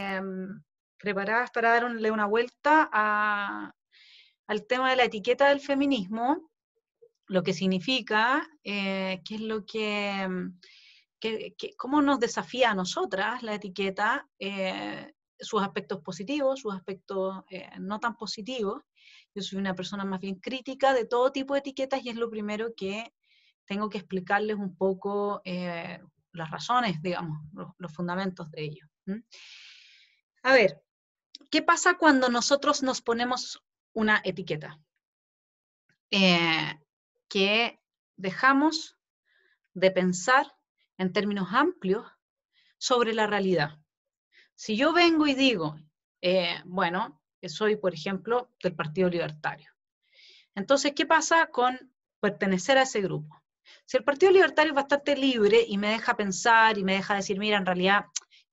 Em, preparadas para darle una vuelta al tema de la etiqueta del feminismo, lo que significa, eh, qué es lo que, em, cómo nos desafía a nosotras la etiqueta, eh, sus aspectos positivos, sus aspectos eh, no tan positivos. Yo soy una persona más bien crítica de todo tipo de etiquetas y es lo primero que tengo que explicarles un poco las razones, digamos, los, fundamentos de ello. A ver, ¿qué pasa cuando nosotros nos ponemos una etiqueta? Eh, que dejamos de pensar en términos amplios sobre la realidad. Si yo vengo y digo, eh, bueno, soy, por ejemplo, del Partido Libertario. Entonces, ¿qué pasa con pertenecer a ese grupo? Si el Partido Libertario es bastante libre y me deja pensar y me deja decir, mira, en realidad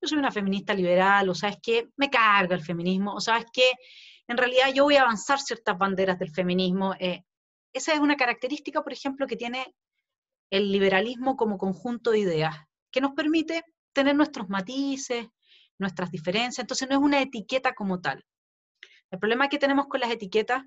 yo soy una feminista liberal, o sabes que me carga el feminismo, o sabes que en realidad yo voy a avanzar ciertas banderas del feminismo. Eh, esa es una característica, por ejemplo, que tiene el liberalismo como conjunto de ideas, que nos permite tener nuestros matices, nuestras diferencias, entonces no es una etiqueta como tal. El problema que tenemos con las etiquetas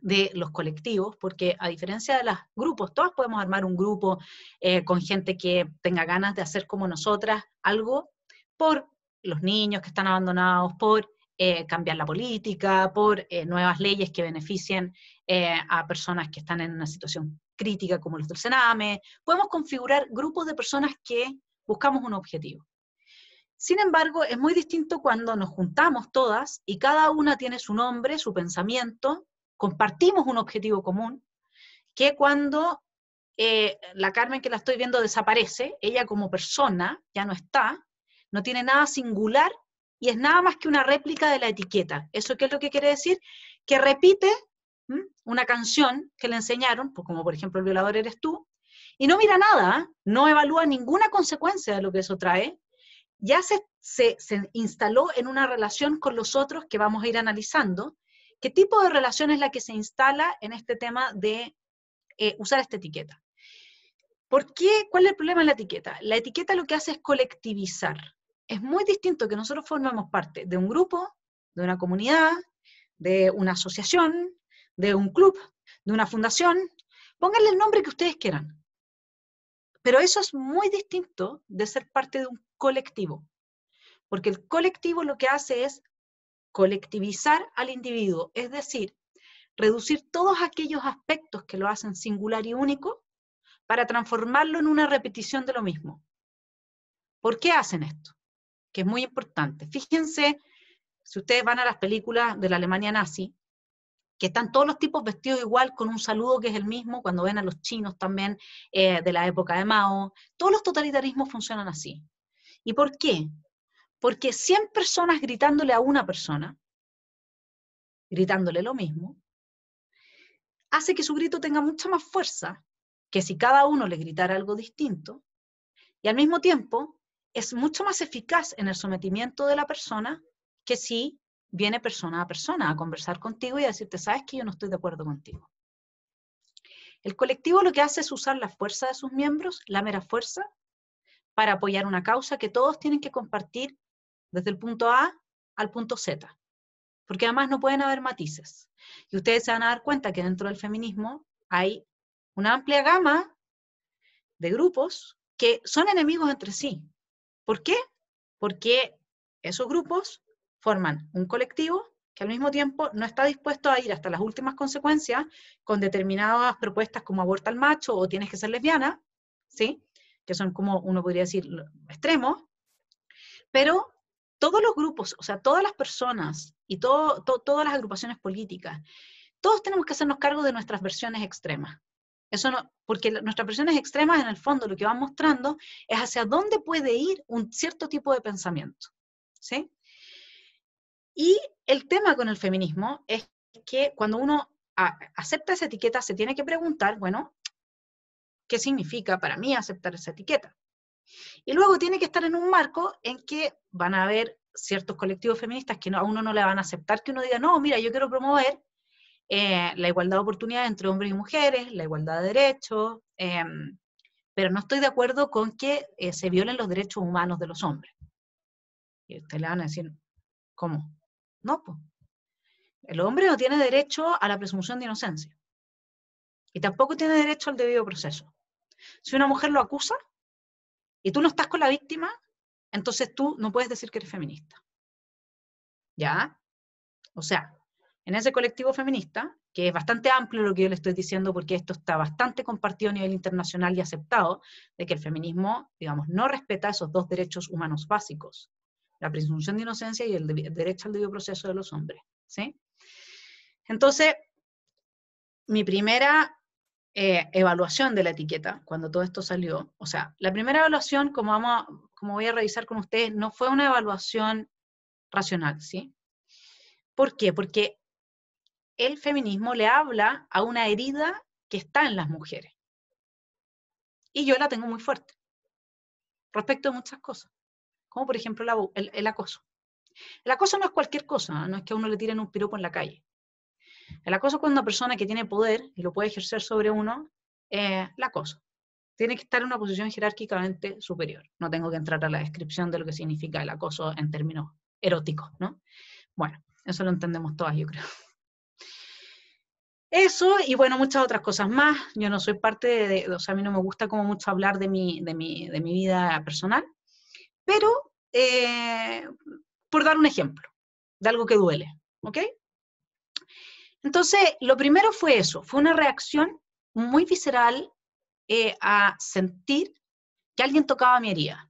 de los colectivos, porque a diferencia de los grupos, todas podemos armar un grupo eh, con gente que tenga ganas de hacer como nosotras algo por los niños que están abandonados, por eh, cambiar la política, por eh, nuevas leyes que beneficien eh, a personas que están en una situación crítica como los del Sename. Podemos configurar grupos de personas que buscamos un objetivo. Sin embargo, es muy distinto cuando nos juntamos todas y cada una tiene su nombre, su pensamiento, compartimos un objetivo común, que cuando la Carmen que la estoy viendo desaparece, ella como persona ya no está, no tiene nada singular y es nada más que una réplica de la etiqueta. ¿Eso qué es lo que quiere decir? Que repite una canción que le enseñaron, pues, como por ejemplo el violador eres tú, y no mira nada, ¿eh? no evalúa ninguna consecuencia de lo que eso trae, ya se, instaló en una relación con los otros que vamos a ir analizando. ¿Qué tipo de relación es la que se instala en este tema de eh, usar esta etiqueta. ¿Por ¿Cuál es el problema de la etiqueta? La etiqueta lo que hace es colectivizar es muy distinto que nosotros formemos parte de un grupo, de una comunidad, de una asociación, de un club, de una fundación, pónganle el nombre que ustedes quieran. Pero eso es muy distinto de ser parte de un colectivo, porque el colectivo lo que hace es colectivizar al individuo, es decir, reducir todos aquellos aspectos que lo hacen singular y único para transformarlo en una repetición de lo mismo. ¿Por qué hacen esto? que es muy importante. Fíjense, si ustedes van a las películas de la Alemania nazi, que están todos los tipos vestidos igual, con un saludo que es el mismo, cuando ven a los chinos también eh, de la época de Mao, todos los totalitarismos funcionan así. ¿Y por qué? Porque 100 personas gritándole a una persona, gritándole lo mismo, hace que su grito tenga mucha más fuerza que si cada uno le gritara algo distinto, y al mismo tiempo es mucho más eficaz en el sometimiento de la persona que si viene persona a persona a conversar contigo y a decirte, sabes que yo no estoy de acuerdo contigo. El colectivo lo que hace es usar la fuerza de sus miembros, la mera fuerza, para apoyar una causa que todos tienen que compartir desde el punto A al punto Z, porque además no pueden haber matices. Y ustedes se van a dar cuenta que dentro del feminismo hay una amplia gama de grupos que son enemigos entre sí, ¿Por qué? Porque esos grupos forman un colectivo que al mismo tiempo no está dispuesto a ir hasta las últimas consecuencias con determinadas propuestas como aborta al macho o tienes que ser lesbiana, ¿sí? Que son como uno podría decir extremos, pero todos los grupos, o sea, todas las personas y todas las agrupaciones políticas, todos tenemos que hacernos cargo de nuestras versiones extremas porque nuestras presiones extremas en el fondo lo que van mostrando es hacia dónde puede ir un cierto tipo de pensamiento. ¿sí? Y el tema con el feminismo es que cuando uno acepta esa etiqueta se tiene que preguntar, bueno, ¿qué significa para mí aceptar esa etiqueta? Y luego tiene que estar en un marco en que van a haber ciertos colectivos feministas que a uno no le van a aceptar que uno diga, no, mira, yo quiero promover eh, la igualdad de oportunidades entre hombres y mujeres, la igualdad de derechos, em, pero no estoy de acuerdo con que eh, se violen los derechos humanos de los hombres. Y ustedes le van a decir, ¿cómo? No, pues. El hombre no tiene derecho a la presunción de inocencia. Y tampoco tiene derecho al debido proceso. Si una mujer lo acusa y tú no estás con la víctima, entonces tú no puedes decir que eres feminista. ¿Ya? O sea, en ese colectivo feminista, que es bastante amplio lo que yo le estoy diciendo porque esto está bastante compartido a nivel internacional y aceptado, de que el feminismo, digamos, no respeta esos dos derechos humanos básicos, la presunción de inocencia y el, derecho al debido proceso de los hombres, ¿sí? Entonces, mi primera eh, evaluación de la etiqueta, cuando todo esto salió, o sea, la primera evaluación, como, vamos como voy a revisar con ustedes, no fue una evaluación racional, ¿sí? ¿Por qué? Porque el feminismo le habla a una herida que está en las mujeres. Y yo la tengo muy fuerte respecto a muchas cosas, como por ejemplo el, acoso. El acoso no es cualquier cosa, ¿ah? no es que a uno le tiren un piropo en la calle. El acoso es cuando una persona que tiene poder y lo puede ejercer sobre uno, eh, la acoso. Tiene que estar en una posición jerárquicamente superior. No tengo que entrar a la descripción de lo que significa el acoso en términos eróticos, ¿no? Bueno, eso lo entendemos todas, yo creo. Eso y bueno, muchas otras cosas más. Yo no soy parte de, o sea, a mí no me gusta como mucho hablar de mi, de mi, vida personal, pero eh, por dar un ejemplo de algo que duele, ¿ok? Entonces, lo primero fue eso, fue una reacción muy visceral eh, a sentir que alguien tocaba mi herida.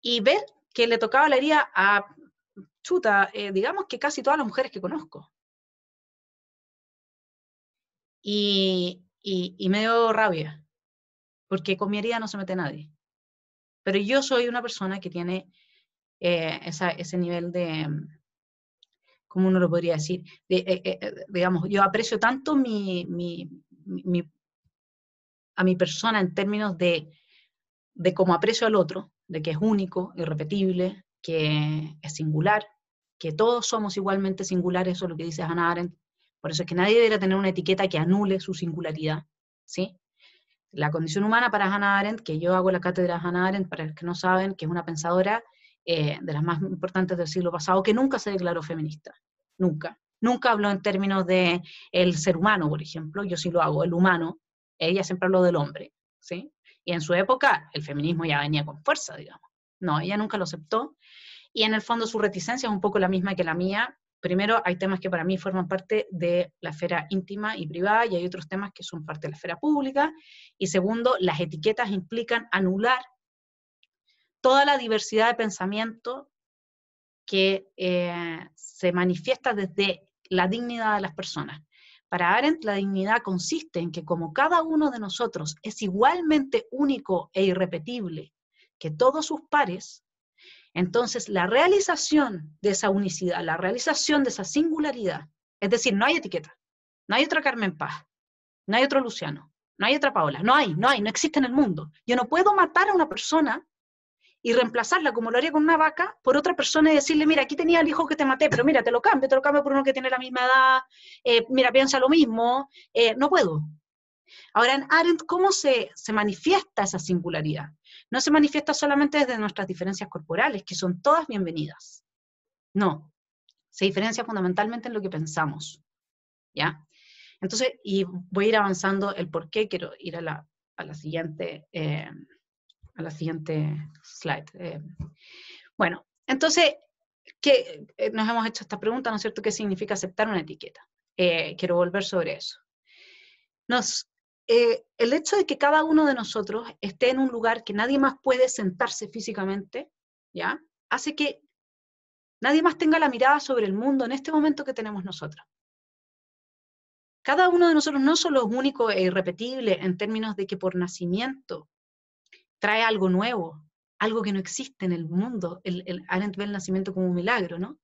Y ver que le tocaba la herida a, chuta, eh, digamos que casi todas las mujeres que conozco. Y, me dio rabia, porque con mi herida no se mete nadie. Pero yo soy una persona que tiene eh, ese nivel de, mm, ¿cómo uno lo podría decir? Eh, eh, digamos, yo aprecio tanto a mi persona en términos de, de cómo aprecio al otro, de que es único, irrepetible, que es singular, que todos somos igualmente singulares, eso es lo que dice Hannah Arendt, por eso es que nadie debería tener una etiqueta que anule su singularidad, ¿sí? La condición humana para Hannah Arendt, que yo hago la cátedra de Hannah Arendt, para los que no saben, que es una pensadora eh, de las más importantes del siglo pasado, que nunca se declaró feminista, nunca. Nunca habló en términos de el ser humano, por ejemplo, yo sí lo hago, el humano, ella siempre habló del hombre, ¿sí? Y en su época el feminismo ya venía con fuerza, digamos. No, ella nunca lo aceptó. Y en el fondo su reticencia es un poco la misma que la mía, primero hay temas que para mí forman parte de la esfera íntima y privada y hay otros temas que son parte de la esfera pública. Y segundo, las etiquetas implican anular toda la diversidad de pensamiento que eh, se manifiesta desde la dignidad de las personas. Para Arendt, la dignidad consiste en que como cada uno de nosotros es igualmente único e irrepetible que todos sus pares, entonces, la realización de esa unicidad, la realización de esa singularidad, es decir, no hay etiqueta, no hay otra Carmen Paz, no hay otro Luciano, no hay otra Paola, no hay, no hay, no existe en el mundo. Yo no puedo matar a una persona y reemplazarla como lo haría con una vaca por otra persona y decirle, mira, aquí tenía el hijo que te maté, pero mira, te lo cambio, te lo cambio por uno que tiene la misma edad, eh, mira, piensa lo mismo, eh, no puedo. Ahora, en Arendt, ¿cómo se manifiesta esa singularidad? no se manifiesta solamente desde nuestras diferencias corporales, que son todas bienvenidas. No, se diferencia fundamentalmente en lo que pensamos. ¿Ya? Entonces, y voy a ir avanzando el por qué, quiero ir a la, siguiente, eh, a la siguiente slide. Eh. bueno, entonces, ¿qué, eh, nos hemos hecho esta pregunta, ¿no es cierto? ¿Qué significa aceptar una etiqueta? quiero volver sobre eso. Nos, eh, el hecho de que cada uno de nosotros esté en un lugar que nadie más puede sentarse físicamente, ¿ya? Hace que nadie más tenga la mirada sobre el mundo en este momento que tenemos nosotros. Cada uno de nosotros no solo es único e irrepetible en términos de que por nacimiento trae algo nuevo, algo que no existe en el mundo. El, Arendt ve el nacimiento como un milagro, ¿no?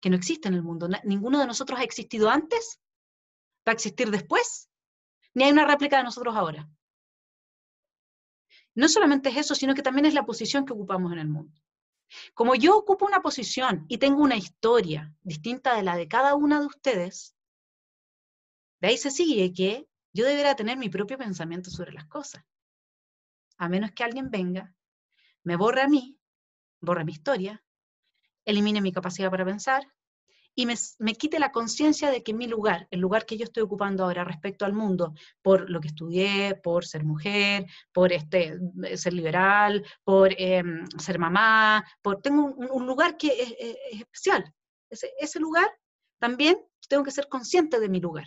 Que no existe en el mundo. ninguno de nosotros ha existido antes, va a existir después ni hay una réplica de nosotros ahora. No solamente es eso, sino que también es la posición que ocupamos en el mundo. Como yo ocupo una posición y tengo una historia distinta de la de cada una de ustedes, de ahí se sigue que yo debería tener mi propio pensamiento sobre las cosas. A menos que alguien venga, me borre a mí, borre mi historia, elimine mi capacidad para pensar, y me, quite la conciencia de que mi lugar, el lugar que yo estoy ocupando ahora respecto al mundo, por lo que estudié, por ser mujer, por este, eh, ser liberal, por em, ser mamá, por, tengo un, lugar que es, especial. Ese, lugar también tengo que ser consciente de mi lugar.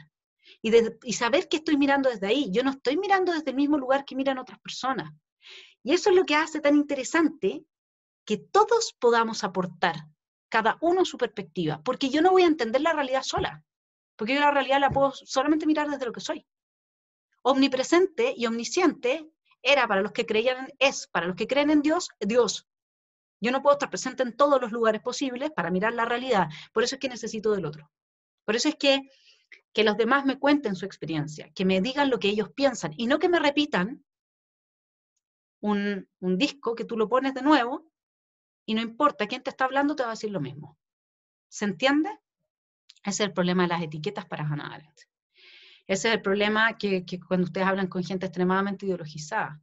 Y, y, saber que estoy mirando desde ahí. Yo no estoy mirando desde el mismo lugar que miran otras personas. Y eso es lo que hace tan interesante que todos podamos aportar cada uno su perspectiva, porque yo no voy a entender la realidad sola, porque yo la realidad la puedo solamente mirar desde lo que soy. Omnipresente y omnisciente era para los que creían, es para los que creen en Dios, Dios. Yo no puedo estar presente en todos los lugares posibles para mirar la realidad, por eso es que necesito del otro. Por eso es que que los demás me cuenten su experiencia, que me digan lo que ellos piensan y no que me repitan un, un disco que tú lo pones de nuevo y no importa quién te está hablando, te va a decir lo mismo. ¿Se entiende? Ese es el problema de las etiquetas para Hannah Ese es el problema que, cuando ustedes hablan con gente extremadamente ideologizada,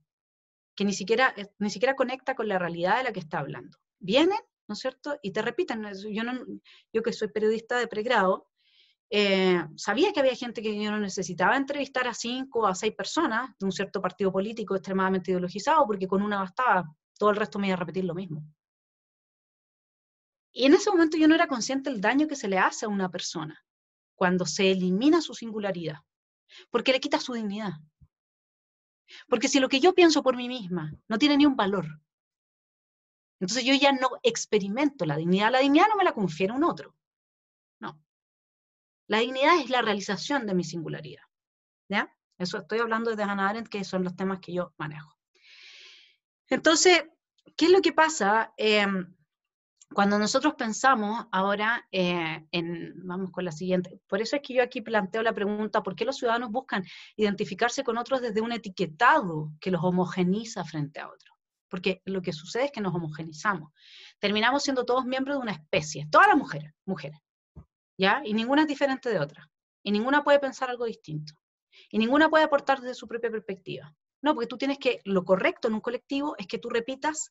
que ni siquiera, eh, ni siquiera conecta con la realidad de la que está hablando. Vienen, ¿no es cierto? Y te repiten, yo, no, yo que soy periodista de pregrado, eh, sabía que había gente que yo no necesitaba entrevistar a cinco o a seis personas de un cierto partido político extremadamente ideologizado, porque con una bastaba, todo el resto me iba a repetir lo mismo. Y en ese momento yo no era consciente del daño que se le hace a una persona cuando se elimina su singularidad, porque le quita su dignidad. Porque si lo que yo pienso por mí misma no tiene ni un valor, entonces yo ya no experimento la dignidad. La dignidad no me la confiere un otro. No. La dignidad es la realización de mi singularidad. ¿Ya? Eso estoy hablando de Hannah Arendt, que son los temas que yo manejo. Entonces, ¿qué es lo que pasa? Em, cuando nosotros pensamos ahora eh, en, vamos con la siguiente, por eso es que yo aquí planteo la pregunta, ¿por qué los ciudadanos buscan identificarse con otros desde un etiquetado que los homogeniza frente a otros? Porque lo que sucede es que nos homogenizamos. Terminamos siendo todos miembros de una especie, todas las mujeres, mujeres, ¿ya? Y ninguna es diferente de otra. Y ninguna puede pensar algo distinto. Y ninguna puede aportar desde su propia perspectiva. No, porque tú tienes que, lo correcto en un colectivo es que tú repitas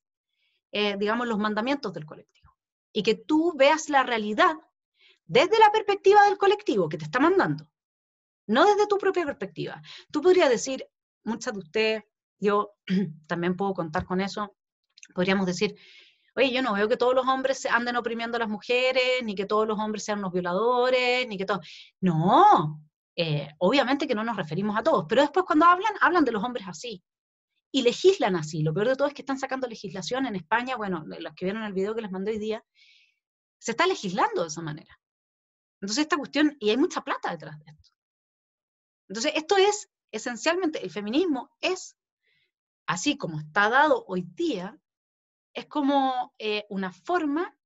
eh, digamos, los mandamientos del colectivo. Y que tú veas la realidad desde la perspectiva del colectivo que te está mandando, no desde tu propia perspectiva. Tú podrías decir, muchas de ustedes, yo también puedo contar con eso, podríamos decir, oye, yo no veo que todos los hombres anden oprimiendo a las mujeres, ni que todos los hombres sean los violadores, ni que todo. No, eh, obviamente que no nos referimos a todos, pero después cuando hablan, hablan de los hombres así y legislan así. Lo peor de todo es que están sacando legislación en España, bueno, los que vieron el video que les mandé hoy día, se está legislando de esa manera. Entonces esta cuestión, y hay mucha plata detrás de esto. Entonces esto es, esencialmente, el feminismo es, así como está dado hoy día, es como eh, una forma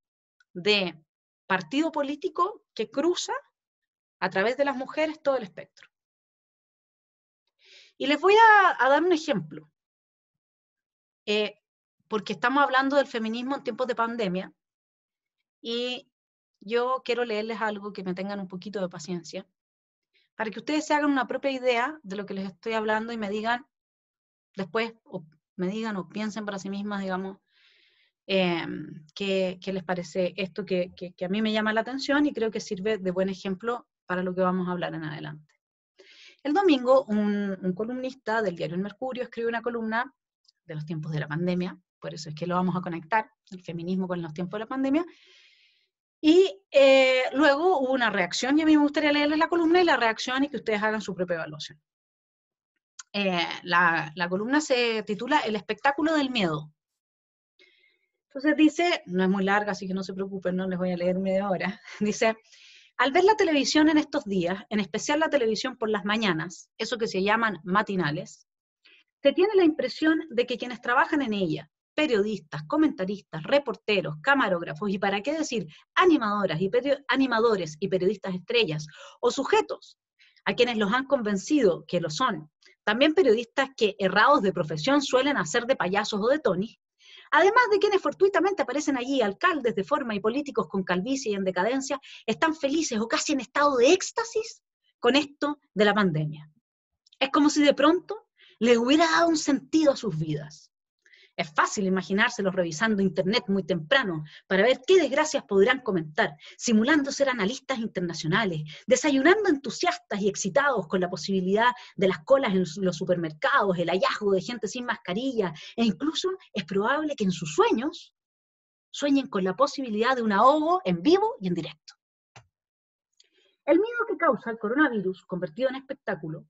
de partido político que cruza a través de las mujeres todo el espectro. Y les voy a dar un ejemplo. Eh, porque estamos hablando del feminismo en tiempos de pandemia y yo quiero leerles algo que me tengan un poquito de paciencia, para que ustedes se hagan una propia idea de lo que les estoy hablando y me digan después, o me digan o piensen para sí mismas, digamos, eh, qué, les parece esto que, a mí me llama la atención y creo que sirve de buen ejemplo para lo que vamos a hablar en adelante. El domingo, un, un, columnista del diario El Mercurio escribe una columna de los tiempos de la pandemia, por eso es que lo vamos a conectar, el feminismo con los tiempos de la pandemia. Y eh, luego hubo una reacción, y a mí me gustaría leerles la columna y la reacción y que ustedes hagan su propia evaluación. Eh, la, la columna se titula El espectáculo del miedo. Entonces dice, no es muy larga, así que no se preocupen, no les voy a leer media hora. Dice, al ver la televisión en estos días, en especial la televisión por las mañanas, eso que se llaman matinales, se tiene la impresión de que quienes trabajan en ella, periodistas, comentaristas, reporteros, camarógrafos y para qué decir animadoras y animadores y periodistas estrellas o sujetos a quienes los han convencido que lo son, también periodistas que errados de profesión suelen hacer de payasos o de Tony, además de quienes fortuitamente aparecen allí, alcaldes de forma y políticos con calvicie y en decadencia, están felices o casi en estado de éxtasis con esto de la pandemia. Es como si de pronto le hubiera dado un sentido a sus vidas. Es fácil imaginárselos revisando Internet muy temprano para ver qué desgracias podrán comentar, simulando ser analistas internacionales, desayunando entusiastas y excitados con la posibilidad de las colas en los supermercados, el hallazgo de gente sin mascarilla, e incluso es probable que en sus sueños sueñen con la posibilidad de un ahogo en vivo y en directo. El miedo que causa el coronavirus, convertido en espectáculo,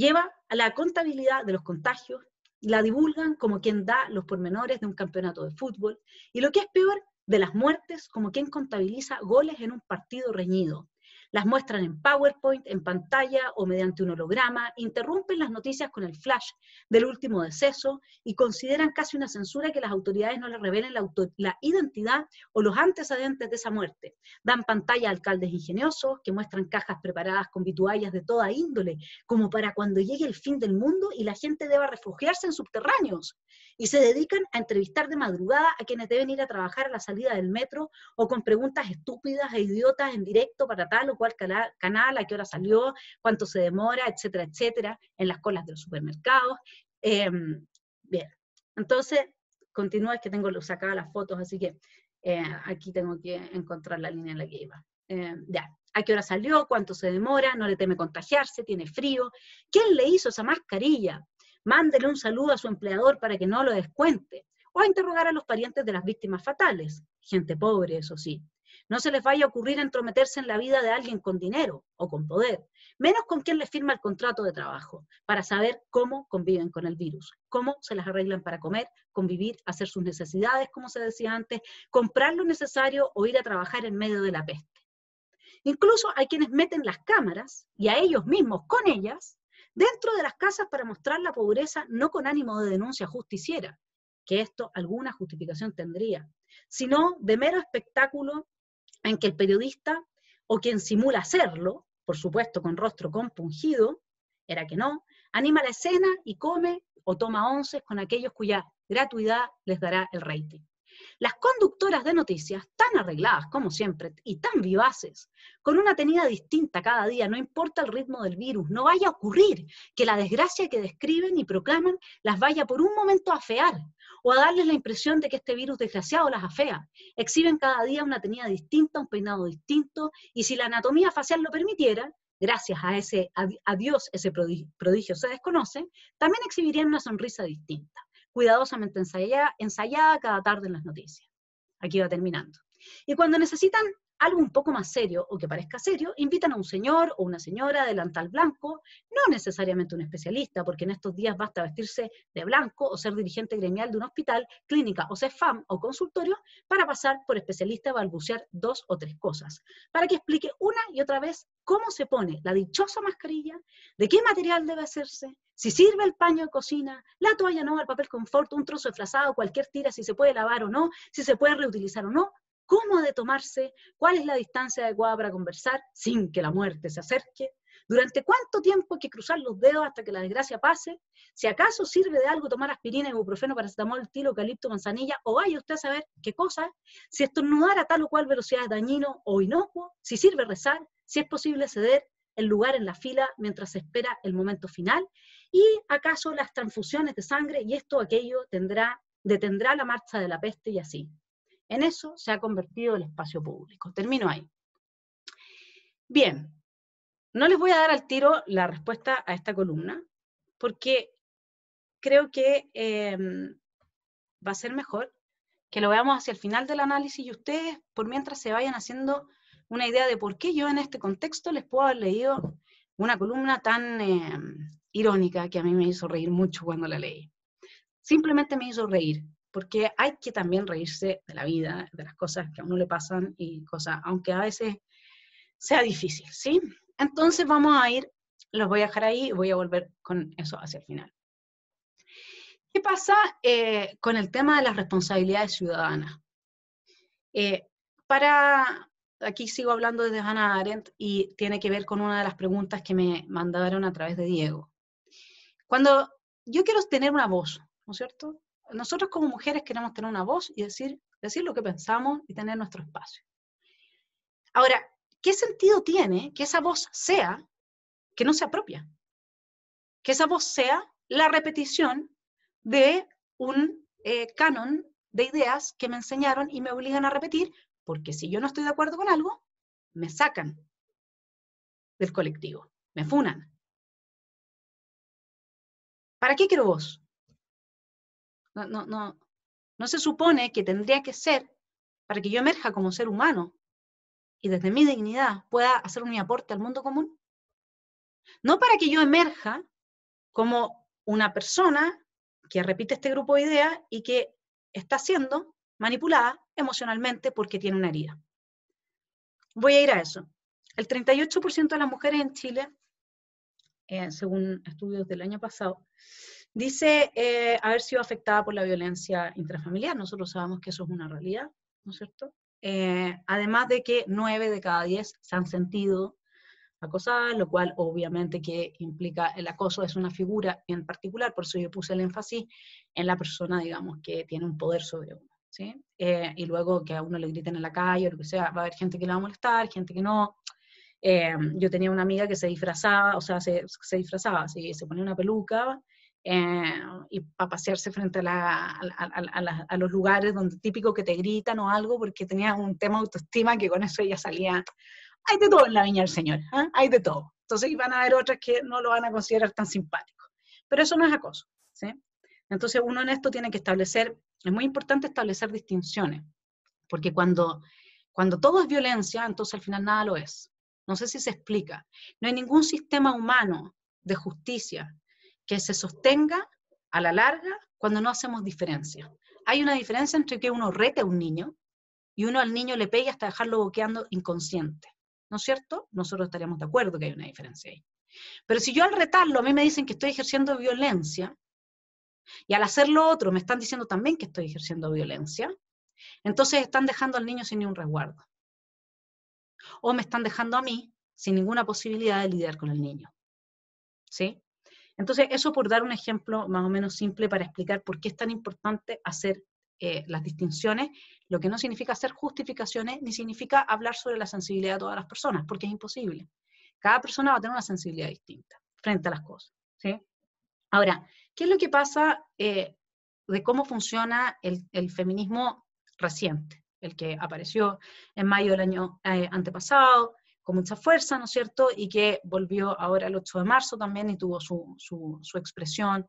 lleva a la contabilidad de los contagios la divulgan como quien da los pormenores de un campeonato de fútbol y lo que es peor, de las muertes como quien contabiliza goles en un partido reñido. Las muestran en PowerPoint, en pantalla o mediante un holograma, interrumpen las noticias con el flash del último deceso y consideran casi una censura que las autoridades no les revelen la, identidad o los antecedentes de esa muerte. Dan pantalla a alcaldes ingeniosos que muestran cajas preparadas con vituallas de toda índole, como para cuando llegue el fin del mundo y la gente deba refugiarse en subterráneos. Y se dedican a entrevistar de madrugada a quienes deben ir a trabajar a la salida del metro o con preguntas estúpidas e idiotas en directo para tal o cuál canal, a qué hora salió, cuánto se demora, etcétera, etcétera, en las colas de los supermercados. Em, bien, entonces, continúa, es que tengo sacadas las fotos, así que eh, aquí tengo que encontrar la línea en la que iba. Em, ya, a qué hora salió, cuánto se demora, no le teme contagiarse, tiene frío. ¿Quién le hizo esa mascarilla? Mándele un saludo a su empleador para que no lo descuente. O a interrogar a los parientes de las víctimas fatales. Gente pobre, eso sí. No se les vaya a ocurrir entrometerse en la vida de alguien con dinero o con poder, menos con quien les firma el contrato de trabajo, para saber cómo conviven con el virus, cómo se las arreglan para comer, convivir, hacer sus necesidades, como se decía antes, comprar lo necesario o ir a trabajar en medio de la peste. Incluso hay quienes meten las cámaras y a ellos mismos con ellas dentro de las casas para mostrar la pobreza no con ánimo de denuncia justiciera, que esto alguna justificación tendría, sino de mero espectáculo en que el periodista o quien simula hacerlo, por supuesto con rostro compungido, era que no, anima la escena y come o toma once con aquellos cuya gratuidad les dará el rating. Las conductoras de noticias, tan arregladas como siempre y tan vivaces, con una tenida distinta cada día, no importa el ritmo del virus, no vaya a ocurrir que la desgracia que describen y proclaman las vaya por un momento a afear, o a darles la impresión de que este virus desgraciado las afea. Exhiben cada día una tenida distinta, un peinado distinto, y si la anatomía facial lo permitiera, gracias a, ese, Dios ese prodigio, se desconoce, también exhibirían una sonrisa distinta, cuidadosamente ensayada, ensayada cada tarde en las noticias. Aquí va terminando. Y cuando necesitan algo un poco más serio o que parezca serio, invitan a un señor o una señora de delantal blanco, no necesariamente un especialista, porque en estos días basta vestirse de blanco o ser dirigente gremial de un hospital, clínica o CEFAM o consultorio para pasar por especialista a balbucear dos o tres cosas, para que explique una y otra vez cómo se pone la dichosa mascarilla, de qué material debe hacerse, si sirve el paño de cocina, la toalla no, el papel confort, un trozo de frazado, cualquier tira, si se puede lavar o no, si se puede reutilizar o no, cómo ha de tomarse, cuál es la distancia adecuada para conversar sin que la muerte se acerque, durante cuánto tiempo hay que cruzar los dedos hasta que la desgracia pase, si acaso sirve de algo tomar aspirina, ibuprofeno, paracetamol, tilo, eucalipto, manzanilla, o vaya usted a saber qué cosa, si estornudar a tal o cual velocidad es dañino o inocuo, si sirve rezar, si es posible ceder, el lugar en la fila mientras se espera el momento final? ¿Y acaso las transfusiones de sangre y esto o aquello tendrá, detendrá la marcha de la peste y así? En eso se ha convertido el espacio público. Termino ahí. Bien, no les voy a dar al tiro la respuesta a esta columna, porque creo que em, va a ser mejor que lo veamos hacia el final del análisis y ustedes, por mientras se vayan haciendo una idea de por qué yo en este contexto les puedo haber leído una columna tan em, irónica que a mí me hizo reír mucho cuando la leí. Simplemente me hizo reír porque hay que también reírse de la vida, de las cosas que a uno le pasan y cosas, aunque a veces sea difícil, ¿sí? Entonces vamos a ir, los voy a dejar ahí y voy a volver con eso hacia el final. ¿Qué pasa eh, con el tema de las responsabilidades ciudadanas? Eh, para, aquí sigo hablando desde Hannah Arendt y tiene que ver con una de las preguntas que me mandaron a través de Diego. Cuando yo quiero tener una voz, ¿no es cierto? nosotros como mujeres queremos tener una voz y decir, decir lo que pensamos y tener nuestro espacio. Ahora, ¿qué sentido tiene que esa voz sea que no sea propia? Que esa voz sea la repetición de un eh, canon de ideas que me enseñaron y me obligan a repetir, porque si yo no estoy de acuerdo con algo, me sacan del colectivo, me funan. ¿Para qué quiero voz? No, no, se supone que tendría que ser para que yo emerja como ser humano y desde mi dignidad pueda hacer un aporte al mundo común. No para que yo emerja como una persona que repite este grupo de ideas y que está siendo manipulada emocionalmente porque tiene una herida. Voy a ir a eso. El 38% de las mujeres en Chile, eh, según estudios del año pasado, Dice eh, haber sido afectada por la violencia intrafamiliar. Nosotros sabemos que eso es una realidad, ¿no es cierto? Eh, además de que nueve de cada diez se han sentido acosadas, lo cual obviamente que implica el acoso es una figura en particular, por eso yo puse el énfasis en la persona, digamos, que tiene un poder sobre uno. ¿sí? Eh, y luego que a uno le griten en la calle o lo que sea, va a haber gente que le va a molestar, gente que no. yo tenía una amiga que se disfrazaba, o sea, se, se disfrazaba, ¿sí? se ponía una peluca eh, y para pasearse frente a, los lugares donde típico que te gritan o algo, porque tenías un tema de autoestima que con eso ella salía. Hay de todo en la viña del Señor, ¿ah? hay de todo. Entonces van a haber otras que no lo van a considerar tan simpático. Pero eso no es acoso. Entonces uno en esto tiene que establecer, es muy importante establecer distinciones, porque cuando, cuando todo es violencia, entonces al final nada lo es. No sé si se explica. No hay ningún sistema humano de justicia que se sostenga a la larga cuando no hacemos diferencia. Hay una diferencia entre que uno rete a un niño y uno al niño le pegue hasta dejarlo boqueando inconsciente. ¿No es cierto? Nosotros estaríamos de acuerdo que hay una diferencia ahí. Pero si yo al retarlo a mí me dicen que estoy ejerciendo violencia, y al hacerlo otro me están diciendo también que estoy ejerciendo violencia, entonces están dejando al niño sin ningún resguardo. O me están dejando a mí sin ninguna posibilidad de lidiar con el niño. ¿Sí? Entonces, eso por dar un ejemplo más o menos simple para explicar por qué es tan importante hacer eh, las distinciones, lo que no significa hacer justificaciones ni significa hablar sobre la sensibilidad de todas las personas, porque es imposible. Cada persona va a tener una sensibilidad distinta frente a las cosas. Ahora, ¿qué es lo que pasa eh, de cómo funciona el, feminismo reciente? El que apareció en mayo del año eh, antepasado, con mucha fuerza, ¿no es cierto? Y que volvió ahora el 8 de marzo también y tuvo su, expresión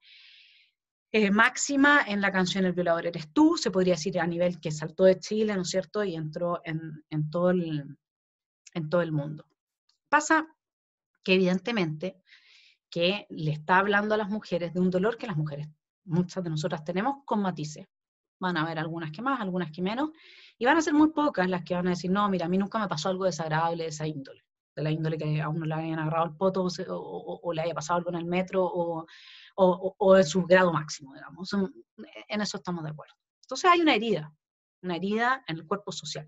eh, máxima en la canción El violador eres tú, se podría decir a nivel que saltó de Chile, ¿no es cierto? Y entró en, en todo, el, en todo el mundo. Pasa que evidentemente que le está hablando a las mujeres de un dolor que las mujeres, muchas de nosotras tenemos con matices, Van a haber algunas que más, algunas que menos, y van a ser muy pocas las que van a decir, no, mira, a mí nunca me pasó algo desagradable de esa índole, de la índole que a uno le hayan agarrado el poto o, le haya pasado algo en el metro o, en su grado máximo, digamos. En eso estamos de acuerdo. Entonces hay una herida, una herida en el cuerpo social.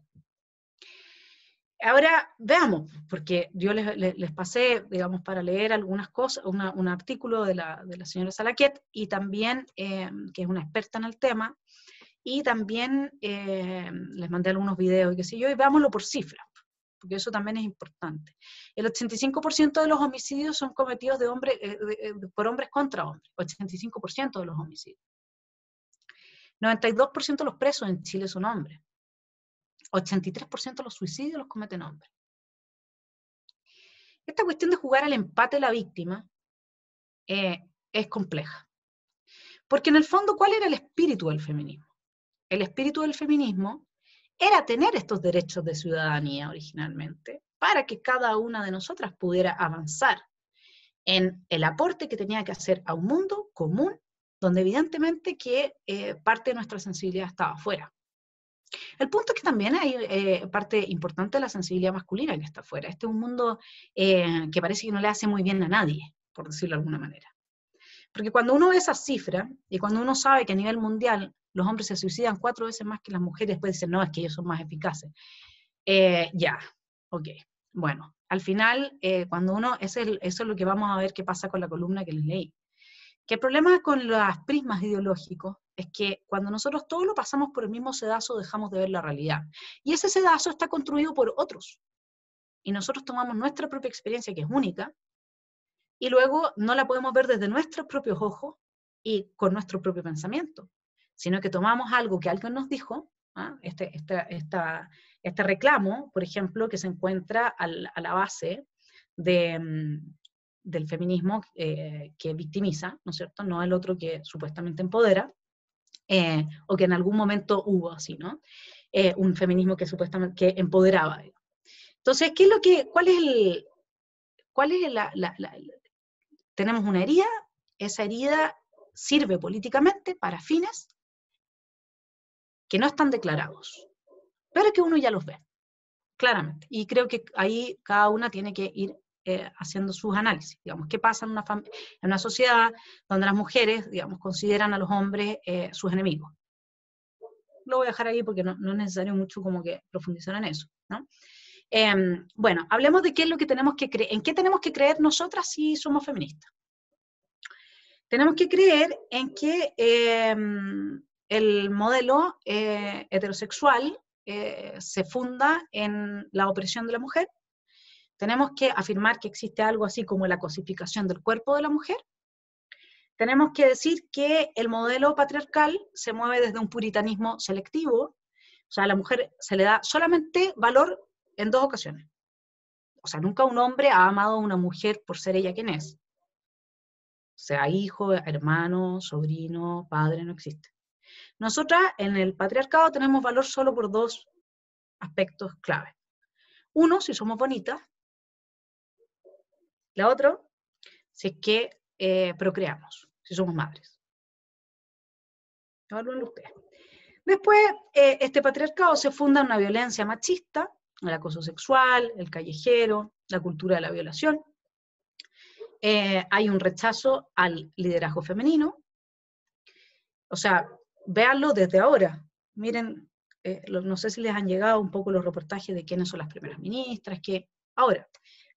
Ahora veamos, porque yo les, pasé, digamos, para leer algunas cosas, un artículo de la, señora Salaquet, y también, eh, que es una experta en el tema, y también eh, les mandé algunos videos y qué sé yo, y veámoslo por cifras, porque eso también es importante. El 85% de los homicidios son cometidos de eh, eh, por hombres contra hombres, 85% de los homicidios. 92% de los presos en Chile son hombres. 83% de los suicidios los cometen hombres. Esta cuestión de jugar al empate de la víctima es compleja. Porque en el fondo, ¿cuál era el espíritu del feminismo? el espíritu del feminismo era tener estos derechos de ciudadanía originalmente, para que cada una de nosotras pudiera avanzar en el aporte que tenía que hacer a un mundo común, donde evidentemente que eh, parte de nuestra sensibilidad estaba fuera El punto es que también hay eh, parte importante de la sensibilidad masculina que está afuera. Este es un mundo eh, que parece que no le hace muy bien a nadie, por decirlo de alguna manera. Porque cuando uno ve esa cifra y cuando uno sabe que a nivel mundial los hombres se suicidan cuatro veces más que las mujeres, después dicen, no, es que ellos son más eficaces. Eh, ya, ok. Bueno, al final, eh, cuando uno, es eso es lo que vamos a ver qué pasa con la columna que les leí. Que el problema con los prismas ideológicos es que cuando nosotros todo lo pasamos por el mismo sedazo, dejamos de ver la realidad. Y ese sedazo está construido por otros. Y nosotros tomamos nuestra propia experiencia, que es única, y luego no la podemos ver desde nuestros propios ojos y con nuestro propio pensamiento sino que tomamos algo que alguien nos dijo, ¿ah? este, este, reclamo, por ejemplo, que se encuentra a la base mm, del feminismo eh, que victimiza, ¿no es cierto? No el otro que supuestamente empodera, eh, o que en algún momento hubo así, eh, un feminismo que supuestamente que empoderaba. Entonces, ¿qué es lo que, cuál es el, cuál es la tenemos una herida, esa herida sirve políticamente para fines que no están declarados, pero que uno ya los ve, claramente. Y creo que ahí cada una tiene que ir eh, haciendo sus análisis, digamos, qué pasa en una, sociedad donde las mujeres, digamos, consideran a los hombres eh, sus enemigos. Lo voy a dejar ahí porque no, es necesario mucho como que profundizar en eso, em, bueno, hablemos de qué es lo que tenemos que creer, en qué tenemos que creer nosotras si somos feministas. Tenemos que creer en que em, el modelo eh, heterosexual eh, se funda en la opresión de la mujer. Tenemos que afirmar que existe algo así como la cosificación del cuerpo de la mujer. Tenemos que decir que el modelo patriarcal se mueve desde un puritanismo selectivo, o sea, a la mujer se le da solamente valor en dos ocasiones. O sea, nunca un hombre ha amado a una mujer por ser ella quien es. O sea hijo, hermano, sobrino, padre, no existe. Nosotras en el patriarcado tenemos valor solo por dos aspectos clave. Uno, si somos bonitas. La otra, si es que eh, procreamos, si somos madres. Después, eh, este patriarcado se funda en una violencia machista, el acoso sexual, el callejero, la cultura de la violación. Eh, hay un rechazo al liderazgo femenino. O sea, véanlo desde ahora. Miren, eh, no sé si les han llegado un poco los reportajes de quiénes son las primeras ministras, que ahora.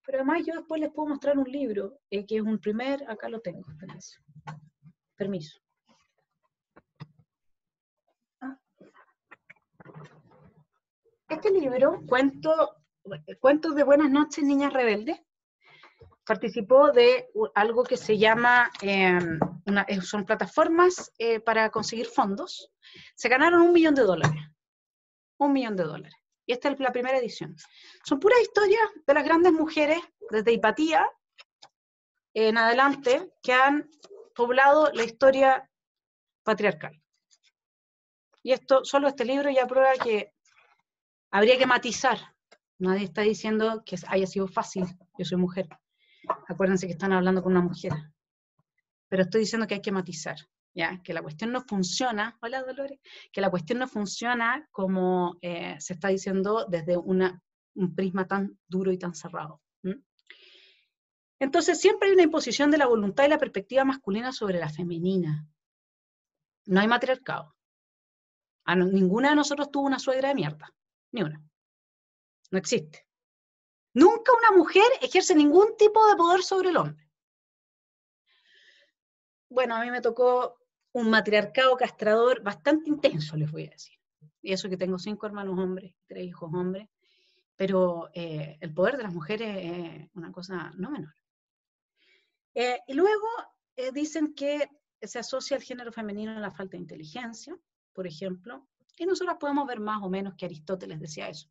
Pero además yo después les puedo mostrar un libro, eh, que es un primer, acá lo tengo, permiso. Permiso. Ah. Este libro, cuento, eh, Cuentos de Buenas noches, Niñas Rebeldes, participó de algo que se llama, em, eh, son plataformas eh, para conseguir fondos. Se ganaron un millón de dólares. Un millón de dólares. Y esta es la primera edición. Son puras historias de las grandes mujeres, desde Hipatía en adelante, que han poblado la historia patriarcal. Y esto, solo este libro ya prueba que habría que matizar. Nadie está diciendo que haya sido fácil, yo soy mujer. Acuérdense que están hablando con una mujer. Pero estoy diciendo que hay que matizar, ¿ya? Que la cuestión no funciona, hola Dolores, que la cuestión no funciona como eh, se está diciendo desde un prisma tan duro y tan cerrado. Entonces siempre hay una imposición de la voluntad y la perspectiva masculina sobre la femenina. No hay matriarcado. A ninguna de nosotros tuvo una suegra de mierda, ni una. No existe. Nunca una mujer ejerce ningún tipo de poder sobre el hombre. Bueno, a mí me tocó un matriarcado castrador bastante intenso, les voy a decir. Y eso que tengo cinco hermanos hombres, tres hijos hombres, pero eh, el poder de las mujeres es una cosa no menor. Eh, y luego eh, dicen que se asocia el género femenino a la falta de inteligencia, por ejemplo, y nosotros podemos ver más o menos que Aristóteles decía eso